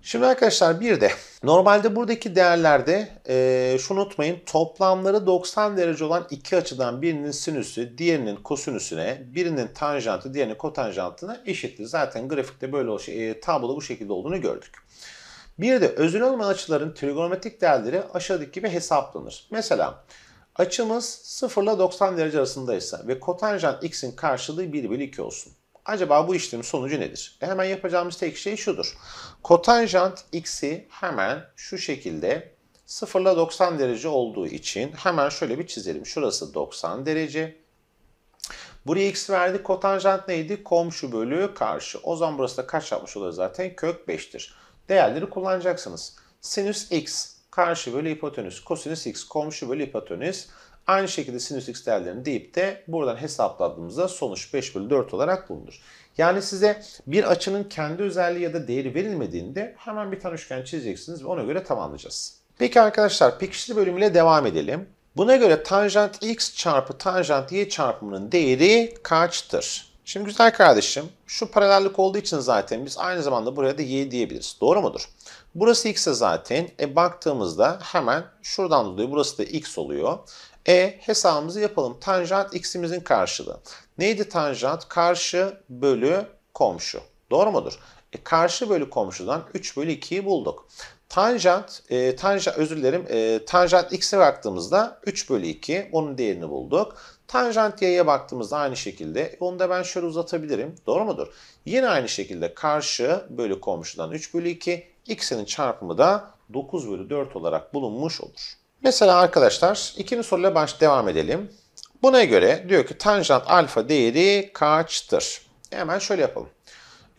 Şimdi arkadaşlar bir de normalde buradaki değerlerde e, şunu unutmayın toplamları 90 derece olan iki açıdan birinin sinüsü diğerinin kosinüsüne birinin tanjantı diğerinin kotanjantına eşittir. Zaten grafikte böyle o e, tabloda bu şekilde olduğunu gördük. Bir de özel olmayan açıların trigonometrik değerleri aşağıdaki gibi hesaplanır. Mesela açımız 0 ile 90 derece arasındaysa ve kotanjant x'in karşılığı 1 bölü 2 olsun. Acaba bu işlemin sonucu nedir? E hemen yapacağımız tek şey şudur. Kotanjant x'i hemen şu şekilde 0 ile 90 derece olduğu için hemen şöyle bir çizelim. Şurası 90 derece. Buraya x verdik. Kotanjant neydi? Komşu bölü karşı. O zaman burası da kaç yapmış olur zaten? Kök 5'tir. Değerleri kullanacaksınız. Sinüs x karşı bölü hipotenüs. Kosinüs x komşu bölü hipotenüs. Aynı şekilde sinüs x değerlerini deyip de buradan hesapladığımızda sonuç 5 bölü 4 olarak bulunur. Yani size bir açının kendi özelliği ya da değeri verilmediğinde hemen bir tane üçgen çizeceksiniz ve ona göre tamamlayacağız. Peki arkadaşlar pekişli bölümüyle devam edelim. Buna göre tanjant x çarpı tanjant y çarpımının değeri kaçtır? Şimdi güzel kardeşim şu paralellik olduğu için zaten biz aynı zamanda buraya da y diyebiliriz. Doğru mudur? Burası x'e zaten. E baktığımızda hemen şuradan dolayı burası da x oluyor. E hesabımızı yapalım. Tanjant x'imizin karşılığı. Neydi tanjant? Karşı bölü komşu. Doğru mudur? E, karşı bölü komşudan 3 bölü 2'yi bulduk. Tanjant, e, tanjant özür dilerim, e, tanjant x'e baktığımızda 3 bölü 2, onun değerini bulduk. Tanjant y'ye baktığımızda aynı şekilde, e, onu da ben şöyle uzatabilirim, doğru mudur? Yine aynı şekilde karşı bölü komşudan 3 bölü 2, x'in çarpımı da 9 bölü 4 olarak bulunmuş olur. Mesela arkadaşlar ikinci soruyla baş devam edelim. Buna göre diyor ki tanjant alfa değeri kaçtır? Hemen şöyle yapalım.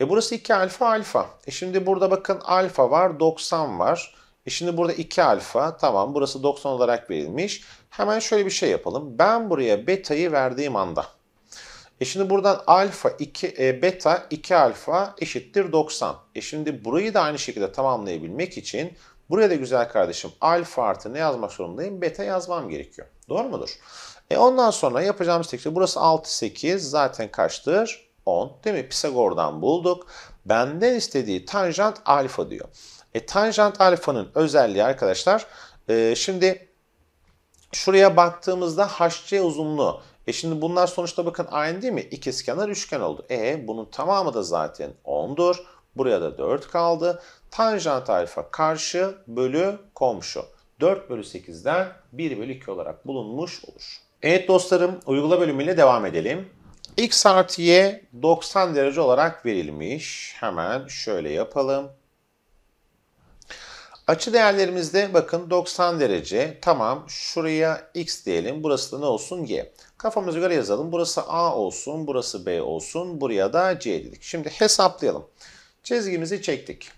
E burası 2 alfa alfa. E şimdi burada bakın alfa var 90 var. E şimdi burada 2 alfa tamam burası 90 olarak verilmiş. Hemen şöyle bir şey yapalım. Ben buraya beta'yı verdiğim anda. E şimdi buradan alfa 2 e, beta 2 alfa eşittir 90. E şimdi burayı da aynı şekilde tamamlayabilmek için Buraya da güzel kardeşim alfa artı ne yazmak zorundayım? Beta yazmam gerekiyor. Doğru mudur? E ondan sonra yapacağımız tek şey burası 6, 8 zaten kaçtır? 10 değil mi? Pisagor'dan bulduk. Benden istediği tanjant alfa diyor. E tanjant alfanın özelliği arkadaşlar e, şimdi şuraya baktığımızda HC uzunluğu. E şimdi bunlar sonuçta bakın aynı değil mi? İkizkenar üçgen oldu. E bunun tamamı da zaten 10'dur. Buraya da 4 kaldı. Tanjant alfa karşı bölü komşu. 4 bölü 8'den 1 bölü 2 olarak bulunmuş olur. Evet dostlarım uygula bölümüyle devam edelim. X artı Y 90 derece olarak verilmiş. Hemen şöyle yapalım. Açı değerlerimizde bakın 90 derece. Tamam şuraya x diyelim. Burası da ne olsun y. Kafamıza göre yazalım. Burası a olsun, burası b olsun, buraya da c dedik. Şimdi hesaplayalım. Çizgimizi çektik.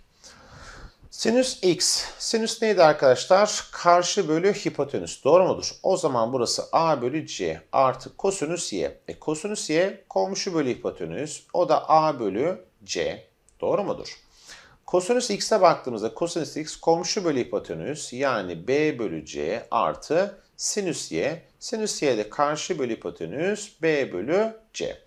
Sinüs x. Sinüs neydi arkadaşlar? Karşı bölü hipotenüs. Doğru mudur? O zaman burası a bölü c artı kosinüs y. E kosinüs y komşu bölü hipotenüs. O da a bölü c. Doğru mudur? Kosinüs x'e baktığımızda kosinüs x komşu bölü hipotenüs yani b bölü c artı sinüs y. Sinüs y de karşı bölü hipotenüs b bölü c.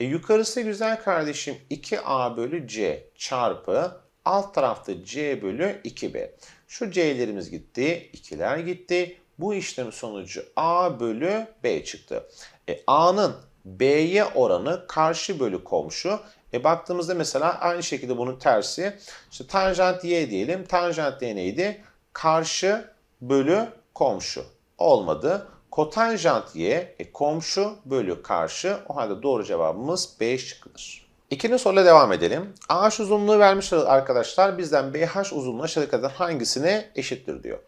E yukarısı güzel kardeşim 2a bölü c çarpı Alt tarafta C bölü 2B. Şu C'lerimiz gitti, 2'ler gitti. Bu işlem sonucu A bölü B çıktı. E, A'nın B'ye oranı karşı bölü komşu. E baktığımızda mesela aynı şekilde bunun tersi. İşte tanjant y diyelim. Tanjant y neydi? Karşı bölü komşu. Olmadı. Kotanjant y e, komşu bölü karşı. O halde doğru cevabımız B şıkkıdır. İkinci soruyla devam edelim. AH uzunluğu vermiş arkadaşlar. Bizden BH uzunluğu aşağıdakilerden hangisine eşittir diyor.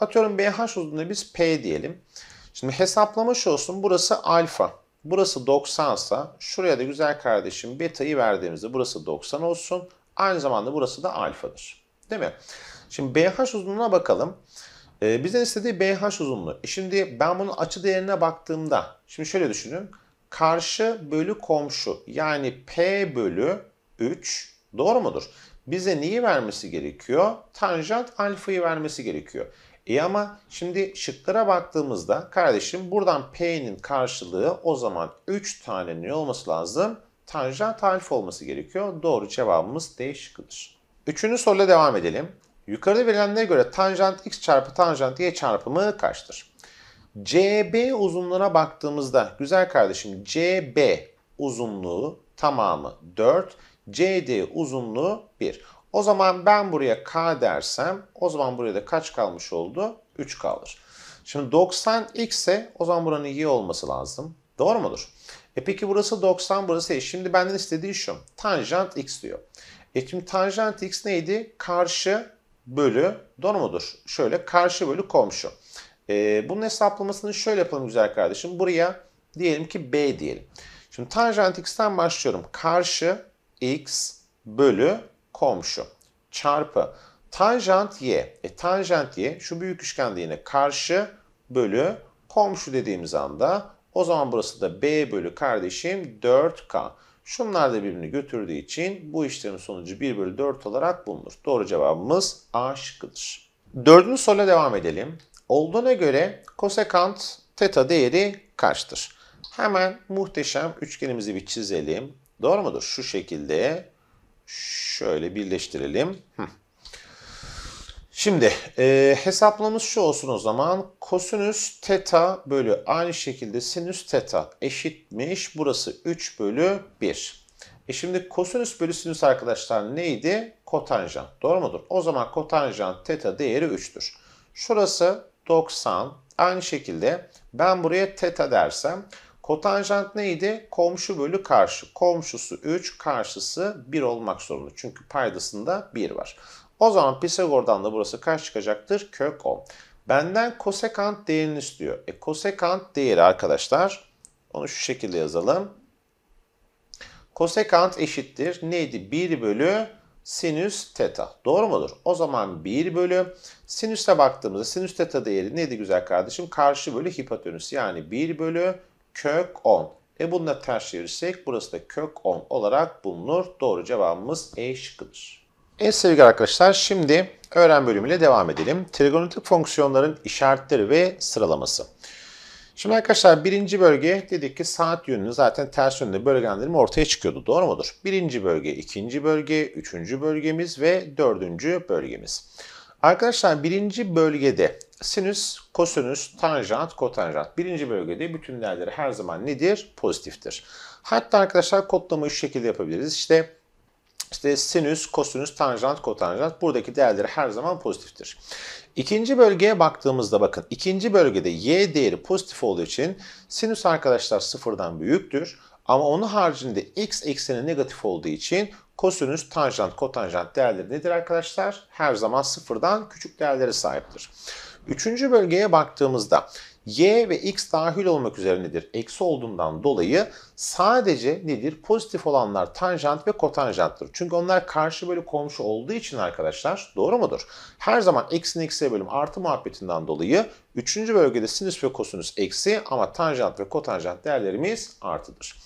Atıyorum BH uzunluğu biz P diyelim. Şimdi hesaplamış olsun. Burası alfa. Burası 90 sa şuraya da güzel kardeşim beta'yı verdiğimizde burası 90 olsun. Aynı zamanda burası da alfadır. Değil mi? Şimdi BH uzunluğuna bakalım. Ee, bizden istediği BH uzunluğu. E şimdi ben bunun açı değerine baktığımda şimdi şöyle düşünün karşı bölü komşu yani P bölü 3 doğru mudur? Bize neyi vermesi gerekiyor? Tanjant alfayı vermesi gerekiyor. E ama şimdi şıklara baktığımızda kardeşim buradan P'nin karşılığı o zaman 3 tane ne olması lazım? Tanjant alfa olması gerekiyor. Doğru cevabımız D şıkkıdır. Üçüncü soruyla devam edelim. Yukarıda verilenlere göre tanjant x çarpı tanjant y çarpımı kaçtır? CB uzunluğuna baktığımızda güzel kardeşim CB uzunluğu tamamı 4, CD uzunluğu 1. O zaman ben buraya K dersem o zaman buraya da kaç kalmış oldu? 3 kalır. Şimdi 90 X ise o zaman buranın Y olması lazım. Doğru mudur? E peki burası 90 burası Y. Şimdi benden istediği şu. Tanjant X diyor. E şimdi tanjant X neydi? Karşı bölü doğru mudur? Şöyle karşı bölü komşu. Ee, bunun hesaplamasını şöyle yapalım güzel kardeşim. Buraya diyelim ki B diyelim. Şimdi tanjant x'ten başlıyorum. Karşı x bölü komşu çarpı tanjant y. E, tanjant y şu büyük üçgende yine karşı bölü komşu dediğimiz anda o zaman burası da b bölü kardeşim 4k. Şunlar da birbirini götürdüğü için bu işlemin sonucu 1 bölü 4 olarak bulunur. Doğru cevabımız A şıkkıdır. Dördüncü soruyla devam edelim olduğuna göre kosekant teta değeri kaçtır? Hemen muhteşem üçgenimizi bir çizelim. Doğru mudur? Şu şekilde şöyle birleştirelim. Şimdi e, hesaplamamız şu olsun o zaman. Kosinüs teta bölü aynı şekilde sinüs teta eşitmiş. Burası 3 bölü 1. E şimdi kosinüs bölü sinüs arkadaşlar neydi? Kotanjant. Doğru mudur? O zaman kotanjant teta değeri 3'tür. Şurası 90. Aynı şekilde ben buraya teta dersem kotanjant neydi? Komşu bölü karşı. Komşusu 3, karşısı 1 olmak zorunda. Çünkü paydasında 1 var. O zaman Pisagor'dan da burası kaç çıkacaktır? Kök 10. Benden kosekant değerini istiyor. E kosekant değeri arkadaşlar onu şu şekilde yazalım. Kosekant eşittir. Neydi? 1 bölü sinüs teta. Doğru mudur? O zaman 1 bölü sinüste baktığımızda sinüs teta değeri neydi güzel kardeşim? Karşı bölü hipotenüs yani 1 bölü kök 10. E bunu da ters çevirirsek burası da kök 10 olarak bulunur. Doğru cevabımız E şıkkıdır. Evet sevgili arkadaşlar şimdi öğren bölümüyle devam edelim. Trigonometrik fonksiyonların işaretleri ve sıralaması. Şimdi arkadaşlar birinci bölge dedik ki saat yönünü zaten ters yönde bölgelendirme ortaya çıkıyordu. Doğru mudur? Birinci bölge, ikinci bölge, üçüncü bölgemiz ve dördüncü bölgemiz. Arkadaşlar birinci bölgede sinüs, kosinüs, tanjant, kotanjant. Birinci bölgede bütün değerleri her zaman nedir? Pozitiftir. Hatta arkadaşlar kodlamayı şu şekilde yapabiliriz. İşte işte sinüs, kosinüs, tanjant, kotanjant buradaki değerleri her zaman pozitiftir. İkinci bölgeye baktığımızda bakın ikinci bölgede y değeri pozitif olduğu için sinüs arkadaşlar sıfırdan büyüktür. Ama onun haricinde x ekseni negatif olduğu için kosinüs, tanjant, kotanjant değerleri nedir arkadaşlar? Her zaman sıfırdan küçük değerlere sahiptir. Üçüncü bölgeye baktığımızda y ve x dahil olmak üzere nedir? Eksi olduğundan dolayı sadece nedir? Pozitif olanlar tanjant ve kotanjanttır. Çünkü onlar karşı böyle komşu olduğu için arkadaşlar doğru mudur? Her zaman eksin eksiye bölüm artı muhabbetinden dolayı 3. bölgede sinüs ve kosinüs eksi ama tanjant ve kotanjant değerlerimiz artıdır.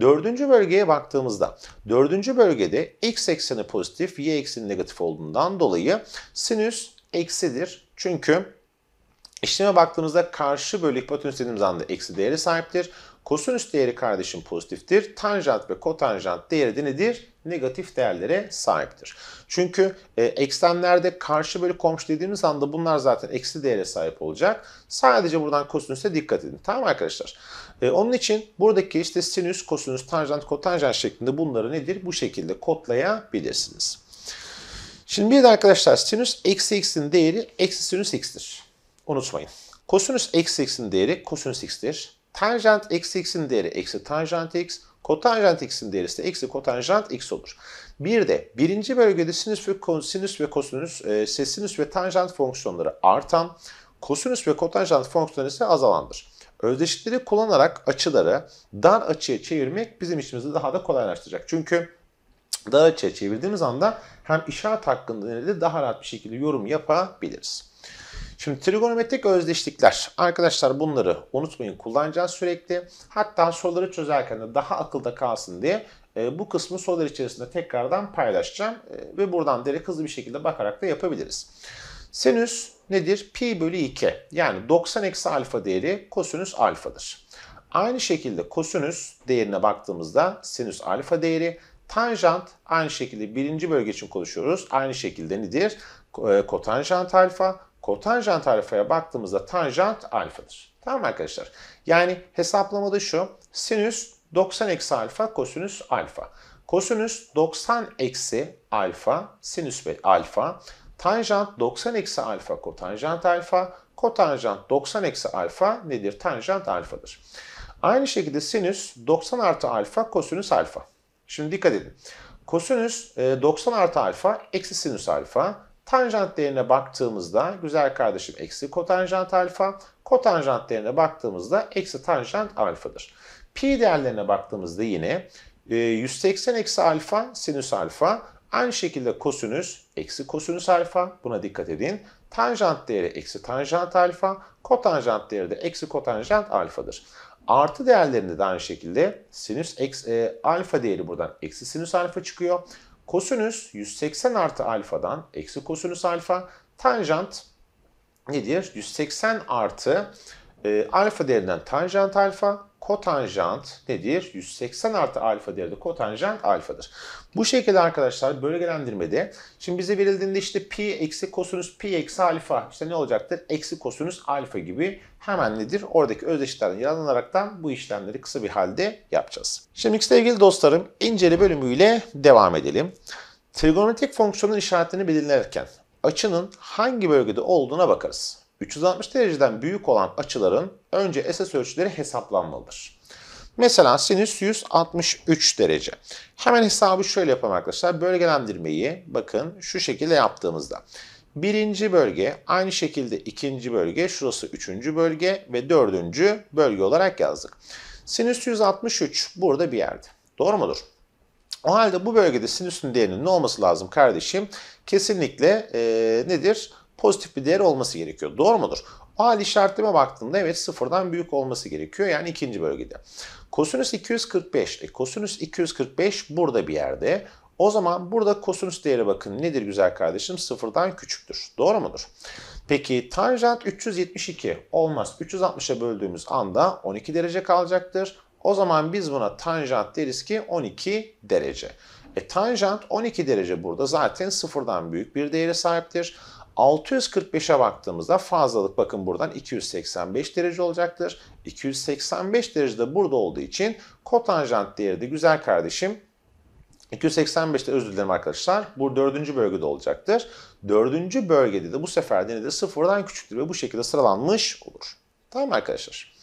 Dördüncü bölgeye baktığımızda dördüncü bölgede x ekseni pozitif, y ekseni negatif olduğundan dolayı sinüs eksidir. Çünkü İşleme baktığımızda karşı bölü hipotenüs dediğimiz anda eksi değeri sahiptir. Kosinüs değeri kardeşim pozitiftir. Tanjant ve kotanjant değeri de nedir? Negatif değerlere sahiptir. Çünkü e, eksenlerde karşı bölü komşu dediğimiz anda bunlar zaten eksi değere sahip olacak. Sadece buradan kosinüse dikkat edin. Tamam arkadaşlar? E, onun için buradaki işte sinüs, kosinüs, tanjant, kotanjant şeklinde bunları nedir? Bu şekilde kodlayabilirsiniz. Şimdi bir de arkadaşlar sinüs eksi x'in değeri eksi sinüs x'tir unutmayın. Kosinüs eksi x'in değeri kosinüs x'tir. Tanjant eksi x'in değeri eksi tanjant x. Kotanjant x'in değeri ise eksi kotanjant x olur. Bir de birinci bölgede sinüs ve sinüs ve kosinüs, e, sinüs ve tanjant fonksiyonları artan, kosinüs ve kotanjant fonksiyonları ise azalandır. Özdeşikleri kullanarak açıları dar açıya çevirmek bizim işimizi daha da kolaylaştıracak. Çünkü dar açıya çevirdiğimiz anda hem işaret hakkında ne de daha rahat bir şekilde yorum yapabiliriz. Şimdi trigonometrik özdeşlikler. Arkadaşlar bunları unutmayın kullanacağız sürekli. Hatta soruları çözerken de daha akılda kalsın diye e, bu kısmı sorular içerisinde tekrardan paylaşacağım. E, ve buradan direkt hızlı bir şekilde bakarak da yapabiliriz. Sinüs nedir? Pi bölü 2. Yani 90 eksi alfa değeri kosinüs alfadır. Aynı şekilde kosinüs değerine baktığımızda sinüs alfa değeri Tanjant aynı şekilde birinci bölge için konuşuyoruz. Aynı şekilde nedir? E, kotanjant alfa. Kotanjant alfaya baktığımızda tanjant alfadır. Tamam arkadaşlar? Yani hesaplamada şu. Sinüs 90 eksi alfa, kosinüs alfa. Kosinüs 90 eksi alfa, sinüs alfa. Tanjant 90 eksi alfa, kotanjant alfa. Kotanjant 90 eksi alfa nedir? Tanjant alfadır. Aynı şekilde sinüs 90 artı alfa, kosinüs alfa. Şimdi dikkat edin. Kosinüs 90 e, artı alfa, eksi sinüs alfa. Tanjant değerine baktığımızda güzel kardeşim eksi kotanjant alfa, kotanjant değerine baktığımızda eksi tanjant alfadır. Pi değerlerine baktığımızda yine 180 e, eksi alfa sinüs alfa, aynı şekilde kosinüs eksi kosinüs alfa buna dikkat edin. Tanjant değeri eksi tanjant alfa, kotanjant değeri de eksi kotanjant alfadır. Artı değerlerinde de aynı şekilde sinüs eksi, e, alfa değeri buradan eksi sinüs alfa çıkıyor. Kosinüs 180 artı alfadan eksi kosinüs alfa. Tanjant nedir? 180 artı e, alfa değerinden tanjant alfa kotanjant nedir? 180 artı alfa değerli kotanjant alfadır. Bu şekilde arkadaşlar bölgelendirmede şimdi bize verildiğinde işte pi eksi kosinüs pi eksi alfa işte ne olacaktır? Eksi kosinüs alfa gibi hemen nedir? Oradaki özdeşlerden yararlanaraktan bu işlemleri kısa bir halde yapacağız. Şimdi sevgili dostlarım incele bölümüyle devam edelim. Trigonometrik fonksiyonun işaretini belirlerken açının hangi bölgede olduğuna bakarız. 360 dereceden büyük olan açıların önce esas ölçüleri hesaplanmalıdır. Mesela sinüs 163 derece. Hemen hesabı şöyle yapalım arkadaşlar. Bölgelendirmeyi bakın şu şekilde yaptığımızda. Birinci bölge aynı şekilde ikinci bölge, şurası üçüncü bölge ve dördüncü bölge olarak yazdık. Sinüs 163 burada bir yerde. Doğru mudur? O halde bu bölgede sinüsün değerinin ne olması lazım kardeşim? Kesinlikle e, nedir? pozitif bir değer olması gerekiyor. Doğru mudur? O hal işaretime baktığında evet sıfırdan büyük olması gerekiyor. Yani ikinci bölgede. Kosinüs 245. E, kosinüs 245 burada bir yerde. O zaman burada kosinüs değeri bakın nedir güzel kardeşim? Sıfırdan küçüktür. Doğru mudur? Peki tanjant 372 olmaz. 360'a böldüğümüz anda 12 derece kalacaktır. O zaman biz buna tanjant deriz ki 12 derece. E tanjant 12 derece burada zaten sıfırdan büyük bir değere sahiptir. 645'e baktığımızda fazlalık bakın buradan 285 derece olacaktır. 285 derecede burada olduğu için kotanjant değeri de güzel kardeşim 285'te özür dilerim arkadaşlar. Bu dördüncü bölgede olacaktır. Dördüncü bölgede de bu sefer de Sıfırdan küçüktür ve bu şekilde sıralanmış olur. Tamam arkadaşlar.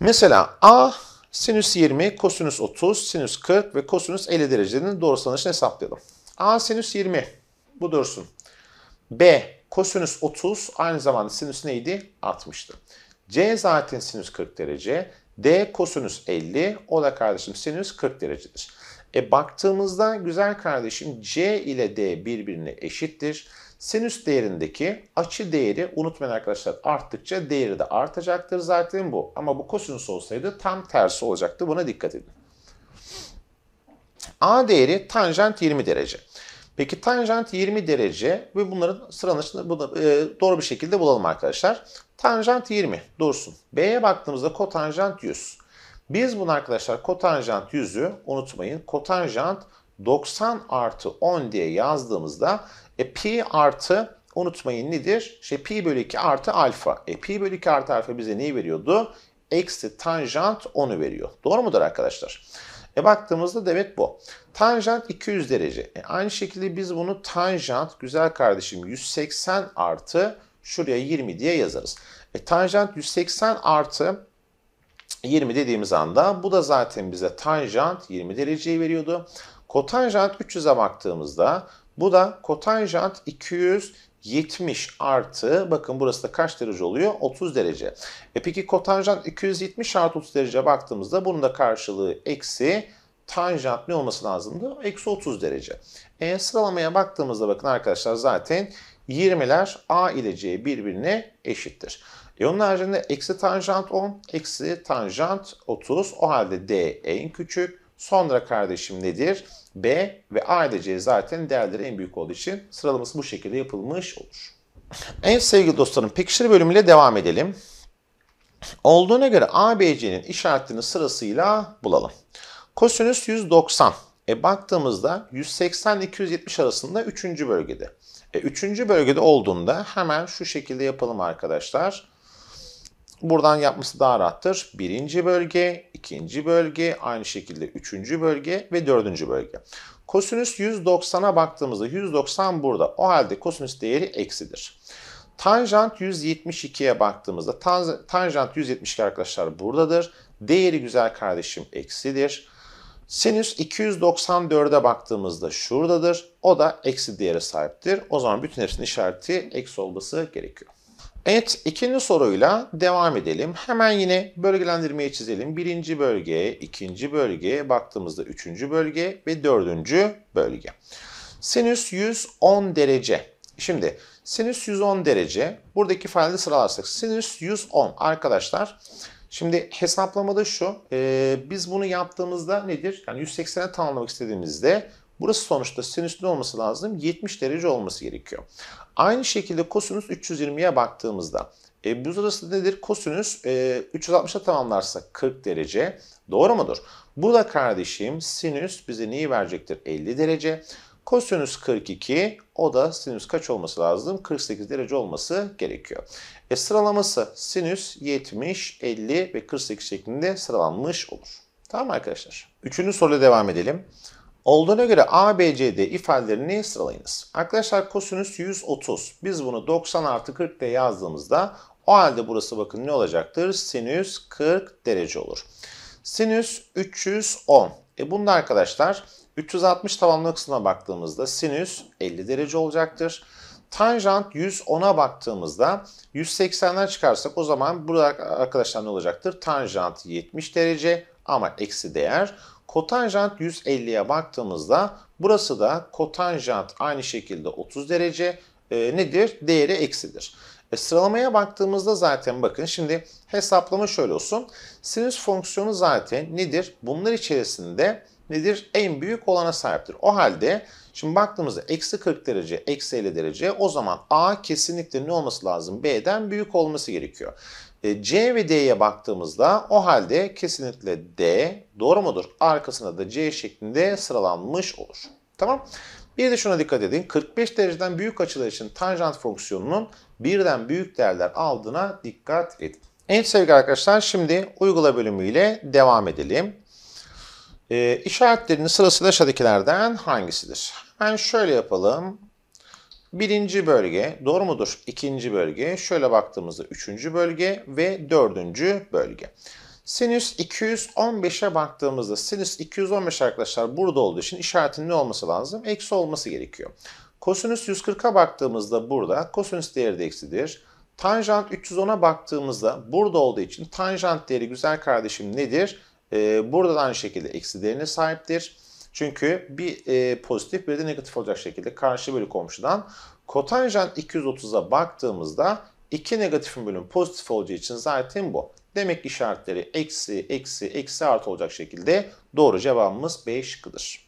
Mesela A sinüs 20, kosinüs 30, sinüs 40 ve kosinüs 50 doğru doğrusalını hesaplayalım. A sinüs 20. Bu dursun. B kosinüs 30 aynı zamanda sinüs neydi? 60'tı. C zaten sinüs 40 derece. D kosinüs 50. O da kardeşim sinüs 40 derecedir. E baktığımızda güzel kardeşim C ile D birbirine eşittir. Sinüs değerindeki açı değeri unutmayın arkadaşlar arttıkça değeri de artacaktır zaten bu. Ama bu kosinüs olsaydı tam tersi olacaktı. Buna dikkat edin. A değeri tanjant 20 derece. Peki tanjant 20 derece ve bunların sıralanışını e, doğru bir şekilde bulalım arkadaşlar. Tanjant 20 dursun. B'ye baktığımızda kotanjant 100. Biz bunu arkadaşlar kotanjant 100'ü unutmayın. Kotanjant 90 artı 10 diye yazdığımızda e, pi artı unutmayın nedir? Şey pi bölü 2 artı alfa. E pi bölü 2 artı alfa bize neyi veriyordu? Eksi tanjant 10'u veriyor. Doğru mudur arkadaşlar? E baktığımızda demek bu. Tanjant 200 derece. E aynı şekilde biz bunu tanjant güzel kardeşim 180 artı şuraya 20 diye yazarız. E tanjant 180 artı 20 dediğimiz anda bu da zaten bize tanjant 20 dereceyi veriyordu. Kotanjant 300'e baktığımızda bu da kotanjant 200 70 artı bakın burası da kaç derece oluyor? 30 derece. E peki kotanjant 270 artı 30 derece baktığımızda bunun da karşılığı eksi tanjant ne olması lazımdı? Eksi 30 derece. E, sıralamaya baktığımızda bakın arkadaşlar zaten 20'ler A ile C birbirine eşittir. E onun haricinde eksi tanjant 10, eksi tanjant 30. O halde D en küçük. Sonra kardeşim nedir? B ve A ile C zaten değerleri en büyük olduğu için sıralaması bu şekilde yapılmış olur. En sevgili dostlarım pekiştir bölümüyle devam edelim. Olduğuna göre ABC'nin işaretlerini sırasıyla bulalım. Kosinüs 190. E baktığımızda 180-270 arasında 3. bölgede. E 3. bölgede olduğunda hemen şu şekilde yapalım arkadaşlar. Buradan yapması daha rahattır. 1. bölge, ikinci bölge, aynı şekilde üçüncü bölge ve dördüncü bölge. Kosinüs 190'a baktığımızda 190 burada. O halde kosinüs değeri eksidir. Tanjant 172'ye baktığımızda tanjant 172 arkadaşlar buradadır. Değeri güzel kardeşim eksidir. Sinüs 294'e baktığımızda şuradadır. O da eksi değere sahiptir. O zaman bütün hepsinin işareti eksi olması gerekiyor. Evet ikinci soruyla devam edelim. Hemen yine bölgelendirmeyi çizelim. Birinci bölge, ikinci bölge, baktığımızda üçüncü bölge ve dördüncü bölge. Sinüs 110 derece. Şimdi sinüs 110 derece buradaki ifadeli sıralarsak sinüs 110 arkadaşlar. Şimdi hesaplamada şu e, biz bunu yaptığımızda nedir? Yani 180'e tamamlamak istediğimizde Burası sonuçta sinüsün olması lazım? 70 derece olması gerekiyor. Aynı şekilde kosinüs 320'ye baktığımızda e, bu sırası nedir? Kosinüs e, 360'a tamamlarsa 40 derece. Doğru mudur? Burada kardeşim sinüs bize neyi verecektir? 50 derece. Kosinüs 42 o da sinüs kaç olması lazım? 48 derece olması gerekiyor. E, sıralaması sinüs 70, 50 ve 48 şeklinde sıralanmış olur. Tamam arkadaşlar. Üçüncü soruyla devam edelim olduğuna göre ABCD ifadelerini sıralayınız. Arkadaşlar kosinüs 130. Biz bunu 90 artı 40 diye yazdığımızda o halde burası bakın ne olacaktır? Sinüs 40 derece olur. Sinüs 310. E bunda arkadaşlar 360 tamamlı kısmına baktığımızda sinüs 50 derece olacaktır. Tanjant 110'a baktığımızda 180'den çıkarsak o zaman burada arkadaşlar ne olacaktır? Tanjant 70 derece ama eksi değer Kotanjant 150'ye baktığımızda burası da kotanjant aynı şekilde 30 derece e, nedir? Değeri eksidir. E, sıralamaya baktığımızda zaten bakın şimdi hesaplama şöyle olsun. Sinüs fonksiyonu zaten nedir? Bunlar içerisinde nedir? En büyük olana sahiptir. O halde şimdi baktığımızda eksi 40 derece, eksi 50 derece o zaman A kesinlikle ne olması lazım? B'den büyük olması gerekiyor. E, C ve D'ye baktığımızda o halde kesinlikle D doğru mudur? Arkasında da C şeklinde sıralanmış olur. Tamam. Bir de şuna dikkat edin. 45 dereceden büyük açılar için tanjant fonksiyonunun birden büyük değerler aldığına dikkat edin. En sevgili arkadaşlar şimdi uygula bölümüyle devam edelim. E, sırası da aşağıdakilerden hangisidir? Ben şöyle yapalım. Birinci bölge doğru mudur? İkinci bölge şöyle baktığımızda üçüncü bölge ve dördüncü bölge. Sinüs 215'e baktığımızda sinüs 215 arkadaşlar burada olduğu için işaretin ne olması lazım? Eksi olması gerekiyor. Kosinüs 140'a baktığımızda burada kosinüs değeri de eksidir. Tanjant 310'a baktığımızda burada olduğu için tanjant değeri güzel kardeşim nedir? Ee, burada da aynı şekilde eksi değerine sahiptir. Çünkü bir e, pozitif bir de negatif olacak şekilde karşı bölü komşudan kotanjen 230'a baktığımızda iki negatifin bölüm pozitif olacağı için zaten bu. Demek ki işaretleri eksi, eksi, eksi artı olacak şekilde doğru cevabımız B şıkkıdır.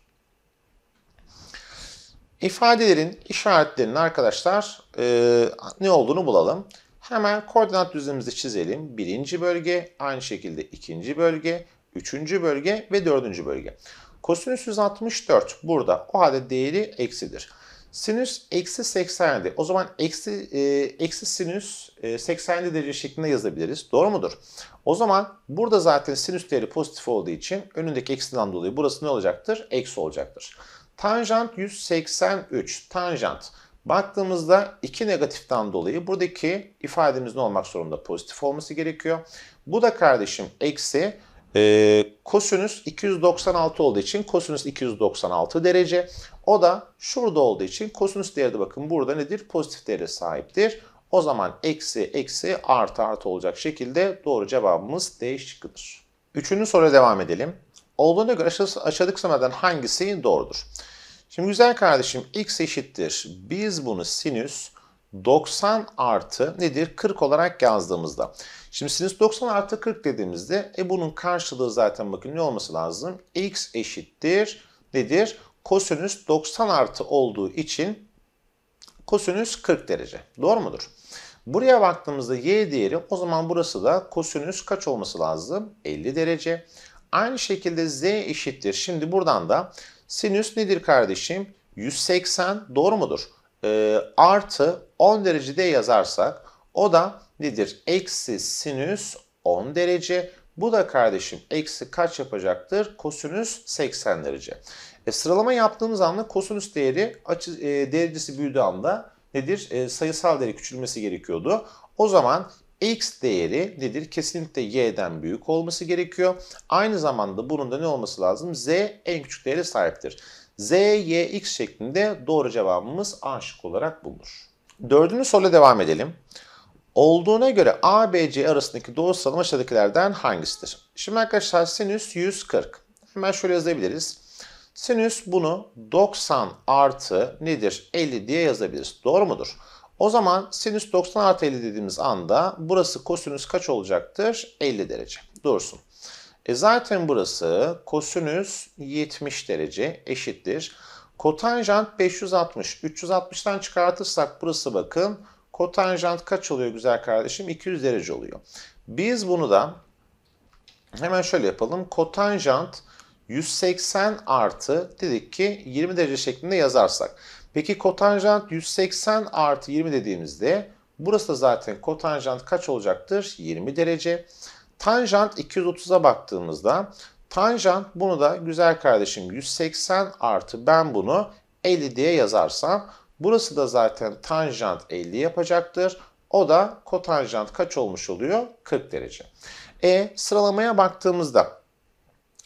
İfadelerin işaretlerinin arkadaşlar e, ne olduğunu bulalım. Hemen koordinat düzlemimizi çizelim. Birinci bölge, aynı şekilde ikinci bölge, üçüncü bölge ve dördüncü bölge. Kosinüs 164 burada. O halde değeri eksidir. Sinüs eksi 87. O zaman eksi, e, eksi sinüs e, 87 derece şeklinde yazabiliriz. Doğru mudur? O zaman burada zaten sinüs değeri pozitif olduğu için önündeki eksiden dolayı burası ne olacaktır? Eksi olacaktır. Tanjant 183. Tanjant. Baktığımızda iki negatiften dolayı buradaki ifademiz ne olmak zorunda? Pozitif olması gerekiyor. Bu da kardeşim eksi e, kosinüs 296 olduğu için kosinüs 296 derece. O da şurada olduğu için kosinüs değeri de bakın burada nedir? Pozitif değere sahiptir. O zaman eksi eksi artı artı olacak şekilde doğru cevabımız D şıkkıdır. Üçüncü soruya devam edelim. Olduğuna göre aşağıdaki sınavlardan hangisi doğrudur? Şimdi güzel kardeşim x eşittir. Biz bunu sinüs 90 artı nedir? 40 olarak yazdığımızda. Şimdi sinüs 90 artı 40 dediğimizde e bunun karşılığı zaten bakın ne olması lazım? x eşittir nedir? Kosinüs 90 artı olduğu için kosinüs 40 derece. Doğru mudur? Buraya baktığımızda y değeri o zaman burası da kosinüs kaç olması lazım? 50 derece. Aynı şekilde z eşittir. Şimdi buradan da sinüs nedir kardeşim? 180 doğru mudur? e, artı 10 derecede yazarsak o da nedir? Eksi sinüs 10 derece. Bu da kardeşim eksi kaç yapacaktır? Kosinüs 80 derece. E, sıralama yaptığımız anda kosinüs değeri açı, e, derecesi büyüdüğü anda nedir? E, sayısal değeri küçülmesi gerekiyordu. O zaman x değeri nedir? Kesinlikle y'den büyük olması gerekiyor. Aynı zamanda bunun da ne olması lazım? z en küçük değere sahiptir. Z, Y, X şeklinde doğru cevabımız A şık olarak bulunur. Dördüncü soruyla devam edelim. Olduğuna göre A, B, C arasındaki doğru sıralama aşağıdakilerden hangisidir? Şimdi arkadaşlar sinüs 140. Hemen şöyle yazabiliriz. Sinüs bunu 90 artı nedir 50 diye yazabiliriz. Doğru mudur? O zaman sinüs 90 artı 50 dediğimiz anda burası kosinüs kaç olacaktır? 50 derece. Dursun. E zaten burası kosinüs 70 derece eşittir. Kotanjant 560. 360'tan çıkartırsak burası bakın kotanjant kaç oluyor güzel kardeşim? 200 derece oluyor. Biz bunu da hemen şöyle yapalım. Kotanjant 180 artı dedik ki 20 derece şeklinde yazarsak. Peki kotanjant 180 artı 20 dediğimizde burası da zaten kotanjant kaç olacaktır? 20 derece. 20 derece. Tanjant 230'a baktığımızda tanjant bunu da güzel kardeşim 180 artı ben bunu 50 diye yazarsam burası da zaten tanjant 50 yapacaktır. O da kotanjant kaç olmuş oluyor? 40 derece. E sıralamaya baktığımızda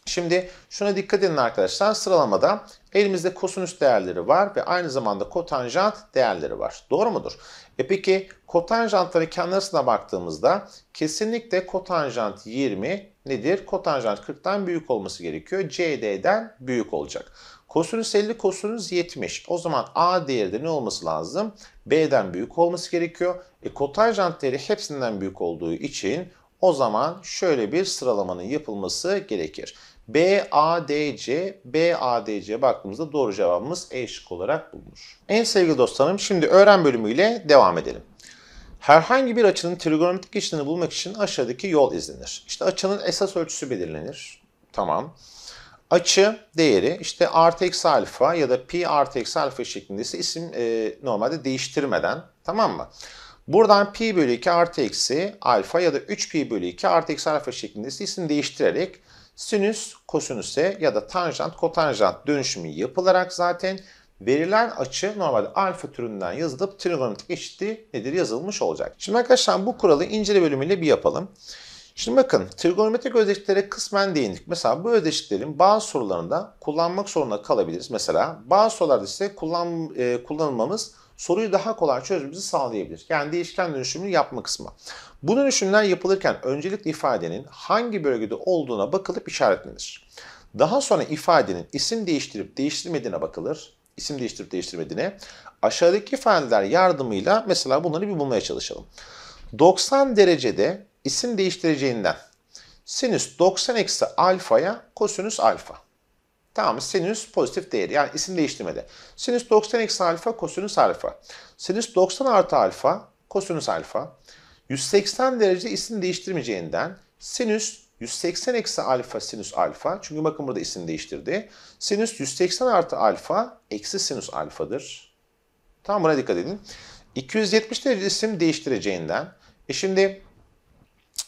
Şimdi şuna dikkat edin arkadaşlar. Sıralamada elimizde kosinüs değerleri var ve aynı zamanda kotanjant değerleri var. Doğru mudur? E peki Kotanjantları kenarısına baktığımızda kesinlikle kotanjant 20 nedir? Kotanjant 40'tan büyük olması gerekiyor. CD'den büyük olacak. Kosinüs 50, kosinüs 70. O zaman A değeri de ne olması lazım? B'den büyük olması gerekiyor. E, kotanjant değeri hepsinden büyük olduğu için o zaman şöyle bir sıralamanın yapılması gerekir. BADC, BADC baktığımızda doğru cevabımız E şık olarak bulunur. En sevgili dostlarım şimdi öğren bölümüyle devam edelim. Herhangi bir açının trigonometrik geçidini bulmak için aşağıdaki yol izlenir. İşte açının esas ölçüsü belirlenir. Tamam. Açı değeri işte artı eksi alfa ya da pi artı eksi alfa şeklinde ise isim e, normalde değiştirmeden tamam mı? Buradan pi bölü 2 artı eksi alfa ya da 3 pi bölü 2 artı eksi alfa şeklinde ise isim değiştirerek sinüs, kosinüse ya da tanjant, kotanjant dönüşümü yapılarak zaten verilen açı normalde alfa türünden yazılıp trigonometrik eşitliği nedir yazılmış olacak. Şimdi arkadaşlar bu kuralı incele bölümüyle bir yapalım. Şimdi bakın trigonometrik özdeşliklere kısmen değindik. Mesela bu özdeşliklerin bazı sorularında kullanmak zorunda kalabiliriz. Mesela bazı sorularda ise kullan, e, kullanılmamız soruyu daha kolay çözmemizi sağlayabilir. Yani değişken dönüşümünü yapma kısmı. Bu dönüşümler yapılırken öncelikle ifadenin hangi bölgede olduğuna bakılıp işaretlenir. Daha sonra ifadenin isim değiştirip değiştirmediğine bakılır isim değiştirip değiştirmediğine aşağıdaki ifadeler yardımıyla mesela bunları bir bulmaya çalışalım. 90 derecede isim değiştireceğinden sinüs 90 eksi alfaya kosinüs alfa. Tamam sinüs pozitif değeri yani isim değiştirmede. Sinüs 90 eksi alfa kosinüs alfa. Sinüs 90 artı alfa kosinüs alfa. 180 derece isim değiştirmeyeceğinden sinüs 180 eksi alfa sinüs alfa. Çünkü bakın burada isim değiştirdi. Sinüs 180 artı alfa eksi sinüs alfadır. Tamam buna dikkat edin. 270 derece isim değiştireceğinden. E şimdi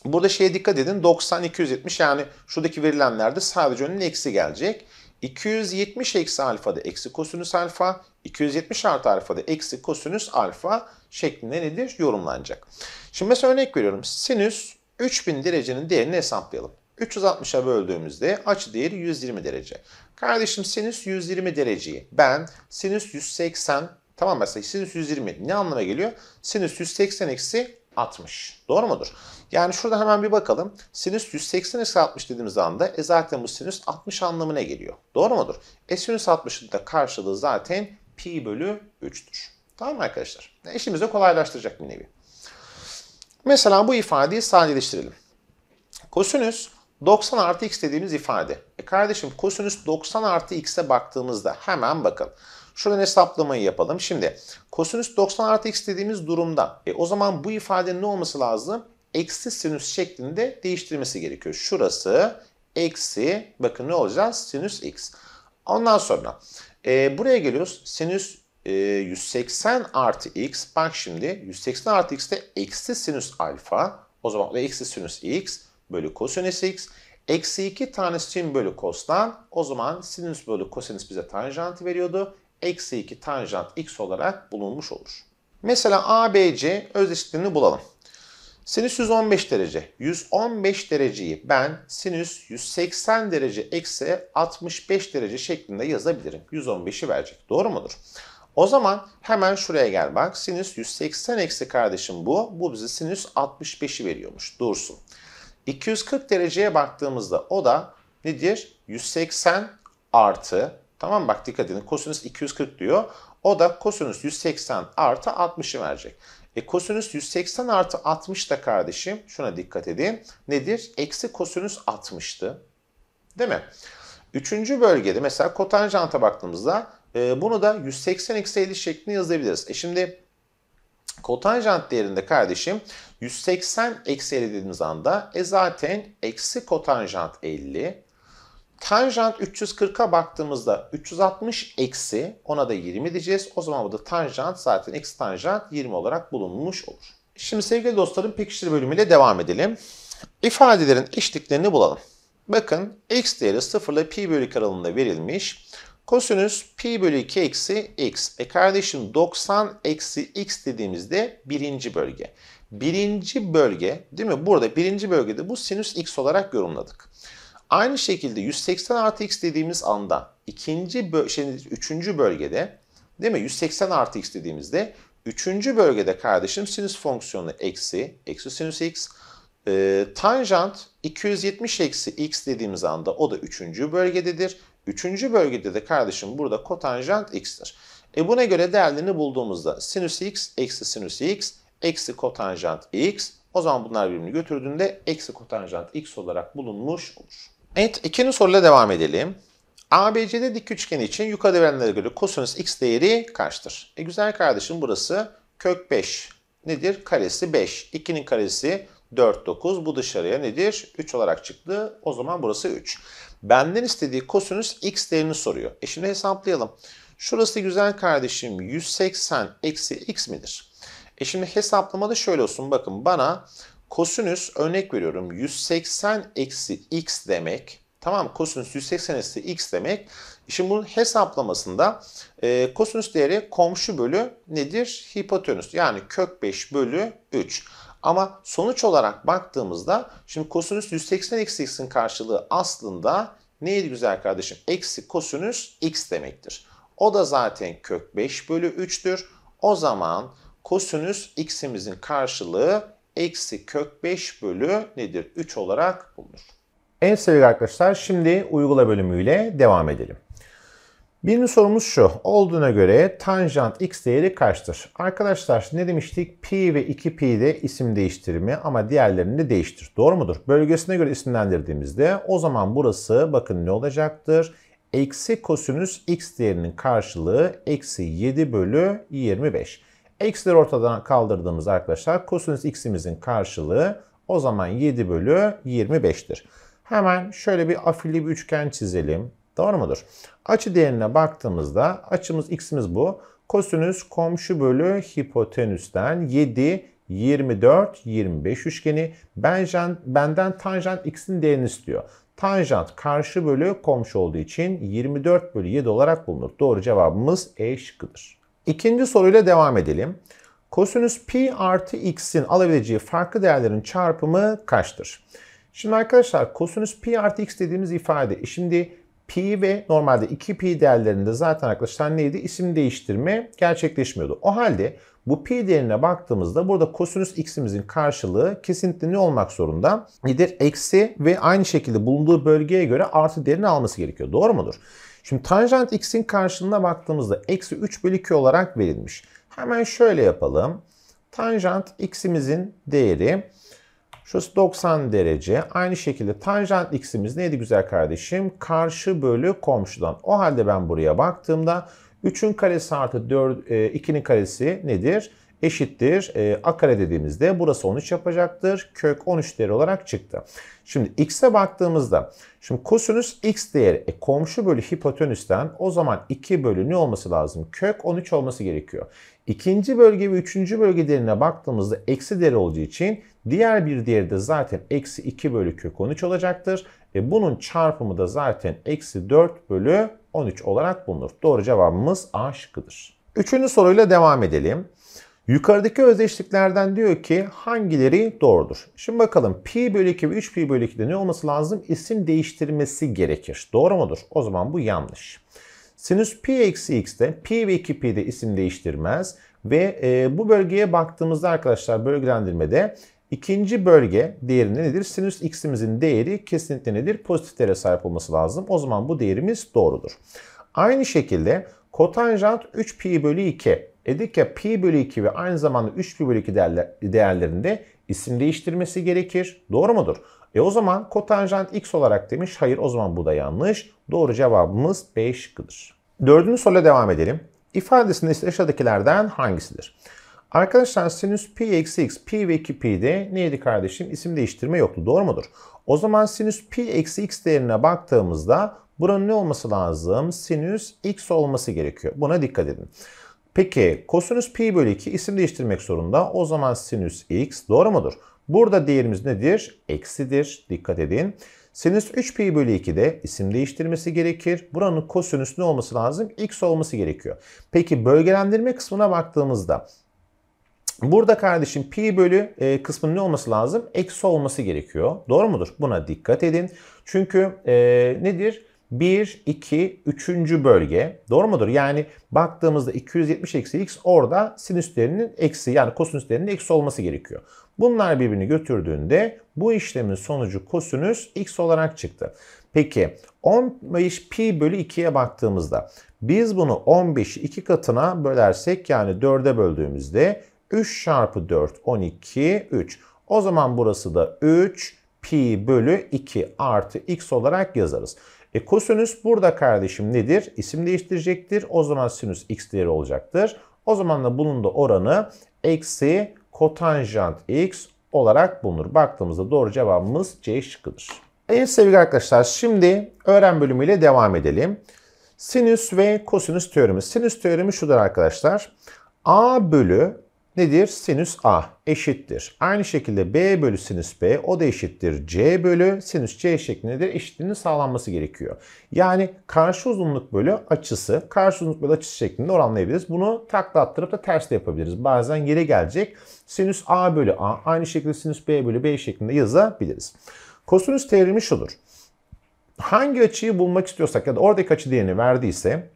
burada şeye dikkat edin. 90, 270 yani şuradaki verilenlerde sadece önüne eksi gelecek. 270 eksi alfa da eksi kosinüs alfa, 270 artı alfa da eksi kosinüs alfa şeklinde nedir? Yorumlanacak. Şimdi mesela örnek veriyorum. Sinüs 3000 derecenin değerini hesaplayalım. 360'a böldüğümüzde açı değeri 120 derece. Kardeşim sinüs 120 dereceyi ben sinüs 180 tamam mesela sinüs 120 ne anlama geliyor? Sinüs 180 eksi 60. Doğru mudur? Yani şurada hemen bir bakalım. Sinüs 180 eksi 60 dediğimiz anda e zaten bu sinüs 60 anlamına geliyor. Doğru mudur? E sinüs 60'ın da karşılığı zaten pi bölü 3'tür. Tamam mı arkadaşlar? E işimizi kolaylaştıracak bir nevi. Mesela bu ifadeyi sadeleştirelim. Kosinüs 90 artı x dediğimiz ifade. E kardeşim kosinüs 90 artı x'e baktığımızda hemen bakın. Şuradan hesaplamayı yapalım. Şimdi kosinüs 90 artı x dediğimiz durumda e, o zaman bu ifadenin ne olması lazım? Eksi sinüs şeklinde değiştirmesi gerekiyor. Şurası eksi bakın ne olacağız? Sinüs x. Ondan sonra e, buraya geliyoruz. Sinüs 180 ee, artı x bak şimdi 180 artı x'te eksi sinüs alfa o zaman da eksi sinüs x bölü kosinüs x eksi 2 tane sin bölü cos'tan o zaman sinüs bölü kosinüs bize tanjantı veriyordu. Eksi 2 tanjant x olarak bulunmuş olur. Mesela ABC özdeşliklerini bulalım. Sinüs 115 derece. 115 dereceyi ben sinüs 180 derece eksi 65 derece şeklinde yazabilirim. 115'i verecek. Doğru mudur? O zaman hemen şuraya gel bak. Sinüs 180 eksi kardeşim bu. Bu bize sinüs 65'i veriyormuş. Dursun. 240 dereceye baktığımızda o da nedir? 180 artı tamam bak dikkat edin kosinüs 240 diyor. O da kosinüs 180 artı 60'ı verecek. E kosinüs 180 artı 60 da kardeşim şuna dikkat edin. Nedir? Eksi kosinüs 60'tı. Değil mi? Üçüncü bölgede mesela kotanjanta baktığımızda e, bunu da 180 eksi 50 şeklinde yazabiliriz. E şimdi kotanjant değerinde kardeşim 180 eksi 50 dediğimiz anda e zaten eksi kotanjant 50 Tanjant 340'a baktığımızda 360 eksi ona da 20 diyeceğiz. O zaman bu da tanjant zaten eksi tanjant 20 olarak bulunmuş olur. Şimdi sevgili dostlarım pekiştir bölümüyle devam edelim. İfadelerin eşliklerini bulalım. Bakın x değeri 0 ile pi bölü aralığında verilmiş. Kosinüs pi bölü 2 eksi x. E kardeşim 90 eksi x dediğimizde birinci bölge. Birinci bölge değil mi? Burada birinci bölgede bu sinüs x olarak yorumladık. Aynı şekilde 180 artı x dediğimiz anda ikinci bö şey, üçüncü bölgede değil mi? 180 artı x dediğimizde üçüncü bölgede kardeşim sinüs fonksiyonu eksi, eksi sinüs x. E, tanjant 270 eksi x dediğimiz anda o da üçüncü bölgededir. Üçüncü bölgede de kardeşim burada kotanjant x'tir. E buna göre değerlerini bulduğumuzda sinüs x eksi sinüs x eksi kotanjant x o zaman bunlar birbirini götürdüğünde eksi kotanjant x olarak bulunmuş olur. Evet ikinci soruyla devam edelim. ABC'de dik üçgen için yukarıda verilenlere göre kosinüs x değeri kaçtır? E güzel kardeşim burası kök 5 nedir? Karesi 5. 2'nin karesi 4, 9. Bu dışarıya nedir? 3 olarak çıktı. O zaman burası 3. Benden istediği kosinüs x değerini soruyor. E şimdi hesaplayalım. Şurası güzel kardeşim 180 eksi x midir? E şimdi hesaplamada şöyle olsun. Bakın bana kosinüs örnek veriyorum 180 eksi x demek. Tamam kosinüs 180 eksi x demek. E şimdi bunun hesaplamasında e, kosinüs değeri komşu bölü nedir? Hipotenüs yani kök 5 bölü 3. Ama sonuç olarak baktığımızda şimdi kosinüs 180 eksi x'in karşılığı aslında neydi güzel kardeşim? Eksi kosinüs x demektir. O da zaten kök 5 bölü 3'tür. O zaman kosinüs x'imizin karşılığı eksi kök 5 bölü nedir? 3 olarak bulunur. En sevgili arkadaşlar şimdi uygula bölümüyle devam edelim. Birinci sorumuz şu. Olduğuna göre tanjant x değeri kaçtır? Arkadaşlar ne demiştik? Pi ve 2pi'de isim değiştirimi ama diğerlerini de değiştir. Doğru mudur? Bölgesine göre isimlendirdiğimizde o zaman burası bakın ne olacaktır? Eksi kosinüs x değerinin karşılığı eksi 7 bölü 25. Eksileri ortadan kaldırdığımız arkadaşlar kosinüs x'imizin karşılığı o zaman 7 bölü 25'tir. Hemen şöyle bir afili bir üçgen çizelim. Doğru mudur? Açı değerine baktığımızda açımız x'imiz bu. Kosinüs komşu bölü hipotenüsten 7 24 25 üçgeni benjen, benden tanjant x'in değerini istiyor. Tanjant karşı bölü komşu olduğu için 24 bölü 7 olarak bulunur. Doğru cevabımız E şıkkıdır. İkinci soruyla devam edelim. Kosinüs pi artı x'in alabileceği farklı değerlerin çarpımı kaçtır? Şimdi arkadaşlar kosinüs pi artı x dediğimiz ifade. E şimdi pi ve normalde 2pi değerlerinde zaten arkadaşlar neydi? İsim değiştirme gerçekleşmiyordu. O halde bu pi değerine baktığımızda burada kosinüs x'imizin karşılığı kesinlikle ne olmak zorunda? Nedir? Eksi ve aynı şekilde bulunduğu bölgeye göre artı değerini alması gerekiyor. Doğru mudur? Şimdi tanjant x'in karşılığına baktığımızda eksi 3 bölü 2 olarak verilmiş. Hemen şöyle yapalım. Tanjant x'imizin değeri Şurası 90 derece. Aynı şekilde tanjant x'imiz neydi güzel kardeşim? Karşı bölü komşudan. O halde ben buraya baktığımda 3'ün karesi artı 2'nin e, karesi nedir? Eşittir. E, a kare dediğimizde burası 13 yapacaktır. Kök 13 değeri olarak çıktı. Şimdi x'e baktığımızda şimdi kosinüs x değeri e, komşu bölü hipotenüsten o zaman 2 bölü ne olması lazım? Kök 13 olması gerekiyor. İkinci bölge ve üçüncü bölge değerine baktığımızda eksi değer olduğu için diğer bir değeri de zaten eksi 2 bölü kök 13 olacaktır. E bunun çarpımı da zaten eksi 4 bölü 13 olarak bulunur. Doğru cevabımız A şıkkıdır. Üçüncü soruyla devam edelim. Yukarıdaki özdeşliklerden diyor ki hangileri doğrudur? Şimdi bakalım pi bölü 2 ve 3 pi bölü 2'de ne olması lazım? İsim değiştirmesi gerekir. Doğru mudur? O zaman bu yanlış. Sinüs pi eksi x'te pi ve 2 pi'de isim değiştirmez. Ve e, bu bölgeye baktığımızda arkadaşlar bölgelendirmede ikinci bölge değerinde nedir? Sinüs x'imizin değeri kesinlikle nedir? Pozitiflere sahip olması lazım. O zaman bu değerimiz doğrudur. Aynı şekilde kotanjant 3 pi bölü 2 Dedik ya pi bölü 2 ve aynı zamanda 3 pi bölü 2 değerlerinde isim değiştirmesi gerekir. Doğru mudur? E o zaman kotanjant x olarak demiş. Hayır o zaman bu da yanlış. Doğru cevabımız B şıkkıdır. Dördüncü soruya devam edelim. İfadesinde ise aşağıdakilerden hangisidir? Arkadaşlar sinüs pi eksi x, pi ve 2 pi'de neydi kardeşim? İsim değiştirme yoktu. Doğru mudur? O zaman sinüs pi eksi x değerine baktığımızda buranın ne olması lazım? Sinüs x olması gerekiyor. Buna dikkat edin. Peki kosinüs pi bölü 2 isim değiştirmek zorunda. O zaman sinüs x doğru mudur? Burada değerimiz nedir? Eksidir. Dikkat edin. Sinüs 3 pi bölü 2'de isim değiştirmesi gerekir. Buranın kosinüs ne olması lazım? X olması gerekiyor. Peki bölgelendirme kısmına baktığımızda Burada kardeşim pi bölü e, kısmının ne olması lazım? Eksi olması gerekiyor. Doğru mudur? Buna dikkat edin. Çünkü e, nedir? 1, 2, 3. bölge. Doğru mudur? Yani baktığımızda 270 eksi x orada sinüslerinin eksi yani kosinüslerinin eksi olması gerekiyor. Bunlar birbirini götürdüğünde bu işlemin sonucu kosinüs x olarak çıktı. Peki 15 pi bölü 2'ye baktığımızda biz bunu 15 2 katına bölersek yani 4'e böldüğümüzde 3 çarpı 4 12 3. O zaman burası da 3 pi bölü 2 artı x olarak yazarız. E kosinüs burada kardeşim nedir? İsim değiştirecektir. O zaman sinüs x değeri olacaktır. O zaman da bunun da oranı eksi kotanjant x olarak bulunur. Baktığımızda doğru cevabımız C şıkkıdır. Evet sevgili arkadaşlar şimdi öğren bölümüyle devam edelim. Sinüs ve kosinüs teoremi. Sinüs teoremi şudur arkadaşlar. A bölü nedir? Sinüs A eşittir. Aynı şekilde B bölü sinüs B o da eşittir. C bölü sinüs C şeklindedir. Eşitliğinin sağlanması gerekiyor. Yani karşı uzunluk bölü açısı, karşı uzunluk bölü açısı şeklinde oranlayabiliriz. Bunu takla attırıp da ters de yapabiliriz. Bazen yere gelecek sinüs A bölü A aynı şekilde sinüs B bölü B şeklinde yazabiliriz. Kosinüs teoremi şudur. Hangi açıyı bulmak istiyorsak ya da oradaki açı değerini verdiyse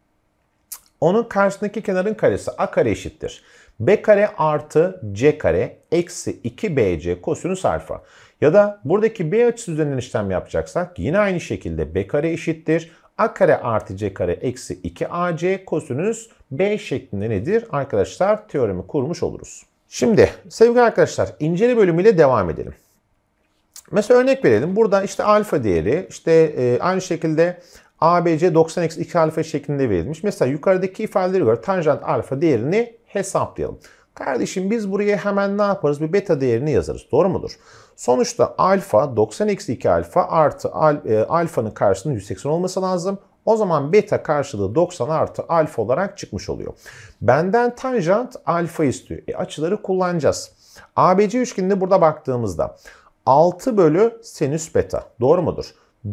onun karşısındaki kenarın karesi a kare eşittir b kare artı c kare eksi 2bc kosinüs alfa. Ya da buradaki b açısı üzerinden işlem yapacaksak yine aynı şekilde b kare eşittir. a kare artı c kare eksi 2ac kosinüs b şeklinde nedir? Arkadaşlar teoremi kurmuş oluruz. Şimdi sevgili arkadaşlar inceli bölümüyle devam edelim. Mesela örnek verelim. Burada işte alfa değeri işte e, aynı şekilde ABC 90 eksi 2 alfa şeklinde verilmiş. Mesela yukarıdaki ifadeleri göre tanjant alfa değerini hesaplayalım. Kardeşim biz buraya hemen ne yaparız? Bir beta değerini yazarız. Doğru mudur? Sonuçta alfa 90 eksi 2 alfa artı al, e, alfanın karşısının 180 olması lazım. O zaman beta karşılığı 90 artı alfa olarak çıkmış oluyor. Benden tanjant alfa istiyor. E, açıları kullanacağız. ABC üçgeninde burada baktığımızda 6 bölü sinüs beta. Doğru mudur?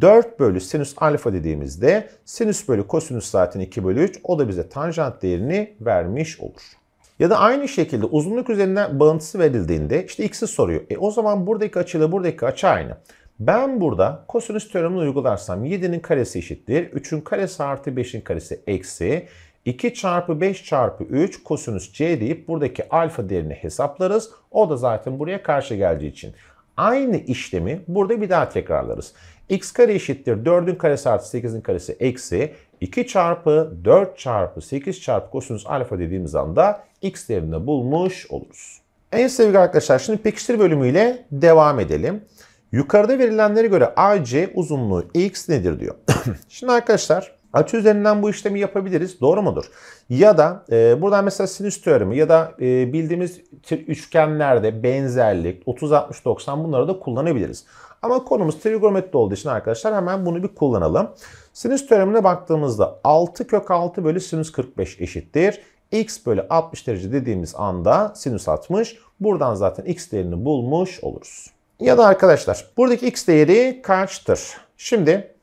4 bölü sinüs alfa dediğimizde sinüs bölü kosinüs zaten 2 bölü 3. O da bize tanjant değerini vermiş olur. Ya da aynı şekilde uzunluk üzerinden bağıntısı verildiğinde işte x'i soruyor. E o zaman buradaki açıyla buradaki açı aynı. Ben burada kosinüs teoremini uygularsam 7'nin karesi eşittir. 3'ün karesi artı 5'in karesi eksi. 2 çarpı 5 çarpı 3 kosinüs c deyip buradaki alfa değerini hesaplarız. O da zaten buraya karşı geldiği için. Aynı işlemi burada bir daha tekrarlarız. x kare eşittir 4'ün karesi artı 8'in karesi eksi 2 çarpı 4 çarpı 8 çarpı kosinüs alfa dediğimiz anda x değerini bulmuş oluruz. En sevgili arkadaşlar şimdi pekiştir bölümüyle devam edelim. Yukarıda verilenlere göre AC uzunluğu x nedir diyor. şimdi arkadaşlar Açı üzerinden bu işlemi yapabiliriz. Doğru mudur? Ya da e, buradan mesela sinüs teoremi ya da e, bildiğimiz üçgenlerde benzerlik 30-60-90 bunları da kullanabiliriz. Ama konumuz trigonometri olduğu için arkadaşlar hemen bunu bir kullanalım. Sinüs teoremine baktığımızda 6 kök 6 bölü sinüs 45 eşittir. X bölü 60 derece dediğimiz anda sinüs 60. Buradan zaten X değerini bulmuş oluruz. Ya da arkadaşlar buradaki X değeri kaçtır? Şimdi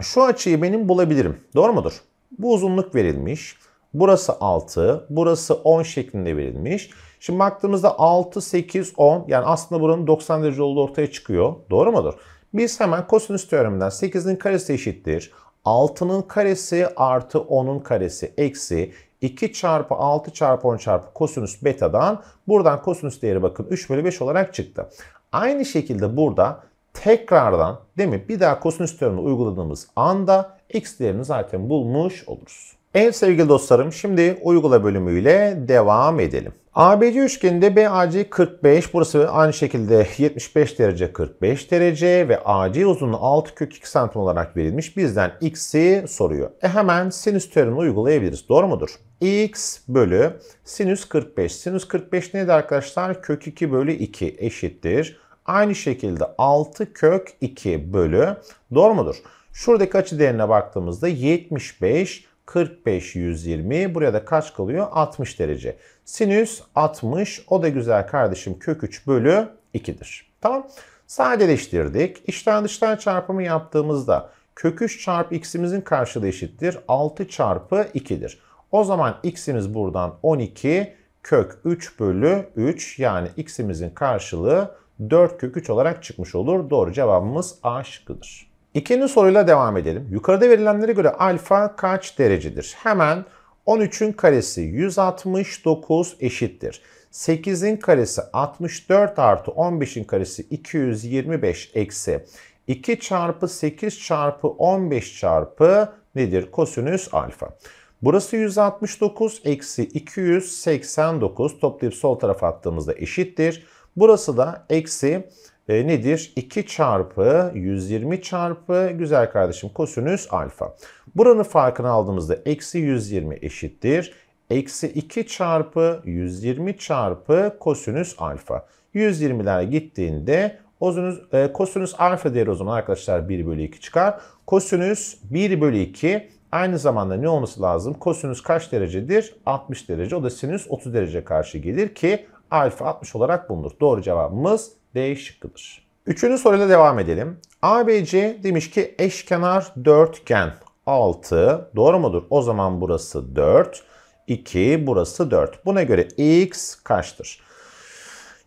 şu açıyı benim bulabilirim. Doğru mudur? Bu uzunluk verilmiş. Burası 6, burası 10 şeklinde verilmiş. Şimdi baktığımızda 6, 8, 10 yani aslında buranın 90 derece olduğu ortaya çıkıyor. Doğru mudur? Biz hemen kosinüs teoreminden 8'in karesi eşittir. 6'nın karesi artı 10'un karesi eksi 2 çarpı 6 çarpı 10 çarpı kosinüs betadan buradan kosinüs değeri bakın 3 bölü 5 olarak çıktı. Aynı şekilde burada tekrardan değil mi bir daha kosinüs teoremini uyguladığımız anda x değerini zaten bulmuş oluruz. Evet sevgili dostlarım şimdi uygula bölümüyle devam edelim. ABC üçgeninde BAC 45, burası aynı şekilde 75 derece 45 derece ve AC uzunluğu 6 kök 2 santim olarak verilmiş. Bizden x'i soruyor. E hemen sinüs teoremini uygulayabiliriz. Doğru mudur? x bölü sinüs 45. Sinüs 45 neydi arkadaşlar? Kök 2 bölü 2 eşittir. Aynı şekilde 6 kök 2 bölü. Doğru mudur? Şuradaki açı değerine baktığımızda 75 45, 120. Buraya da kaç kalıyor? 60 derece. Sinüs 60. O da güzel kardeşim kök 3 bölü 2'dir. Tamam. Sadeleştirdik. İçten dıştan çarpımı yaptığımızda kök 3 çarpı x'imizin karşılığı eşittir. 6 çarpı 2'dir. O zaman x'imiz buradan 12 kök 3 bölü 3 yani x'imizin karşılığı 4 kök 3 olarak çıkmış olur. Doğru cevabımız A şıkkıdır. İkinci soruyla devam edelim. Yukarıda verilenlere göre alfa kaç derecedir? Hemen 13'ün karesi 169 eşittir. 8'in karesi 64 artı 15'in karesi 225 eksi 2 çarpı 8 çarpı 15 çarpı nedir? Kosinüs alfa. Burası 169 eksi 289 toplayıp sol tarafa attığımızda eşittir. Burası da eksi e, nedir? 2 çarpı 120 çarpı güzel kardeşim kosinüs alfa. Buranın farkını aldığımızda eksi 120 eşittir. Eksi 2 çarpı 120 çarpı kosinüs alfa. 120'ler gittiğinde Ozinüz, e, kosinüs alfa değeri o zaman arkadaşlar 1 bölü 2 çıkar. Kosinüs 1 bölü 2 aynı zamanda ne olması lazım? Kosinüs kaç derecedir? 60 derece. O da sinüs 30 derece karşı gelir ki alfa 60 olarak bulunur. Doğru cevabımız D şıkkıdır. Üçüncü soruyla devam edelim. ABC demiş ki eşkenar dörtgen 6 doğru mudur? O zaman burası 4. 2 burası 4. Buna göre x kaçtır?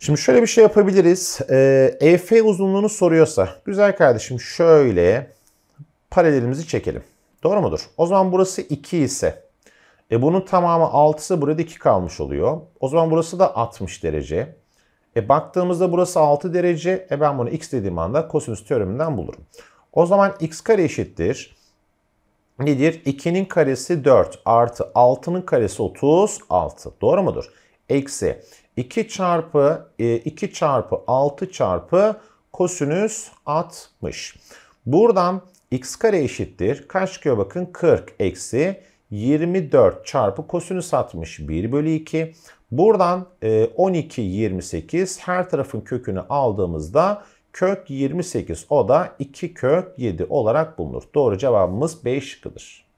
Şimdi şöyle bir şey yapabiliriz. Ee, e, EF uzunluğunu soruyorsa güzel kardeşim şöyle paralelimizi çekelim. Doğru mudur? O zaman burası 2 ise e bunun tamamı 6 ise burada 2 kalmış oluyor. O zaman burası da 60 derece. E baktığımızda burası 6 derece. E ben bunu x dediğim anda kosinüs teoreminden bulurum. O zaman x kare eşittir. Nedir? 2'nin karesi 4 artı 6'nın karesi 36. Doğru mudur? Eksi 2 çarpı 2 e, çarpı 6 çarpı kosinüs 60. Buradan x kare eşittir. Kaç çıkıyor bakın? 40 eksi 24 çarpı kosinüs 60 1 bölü 2. Buradan 12, e, 28 her tarafın kökünü aldığımızda kök 28 o da 2 kök 7 olarak bulunur. Doğru cevabımız B şıkkıdır.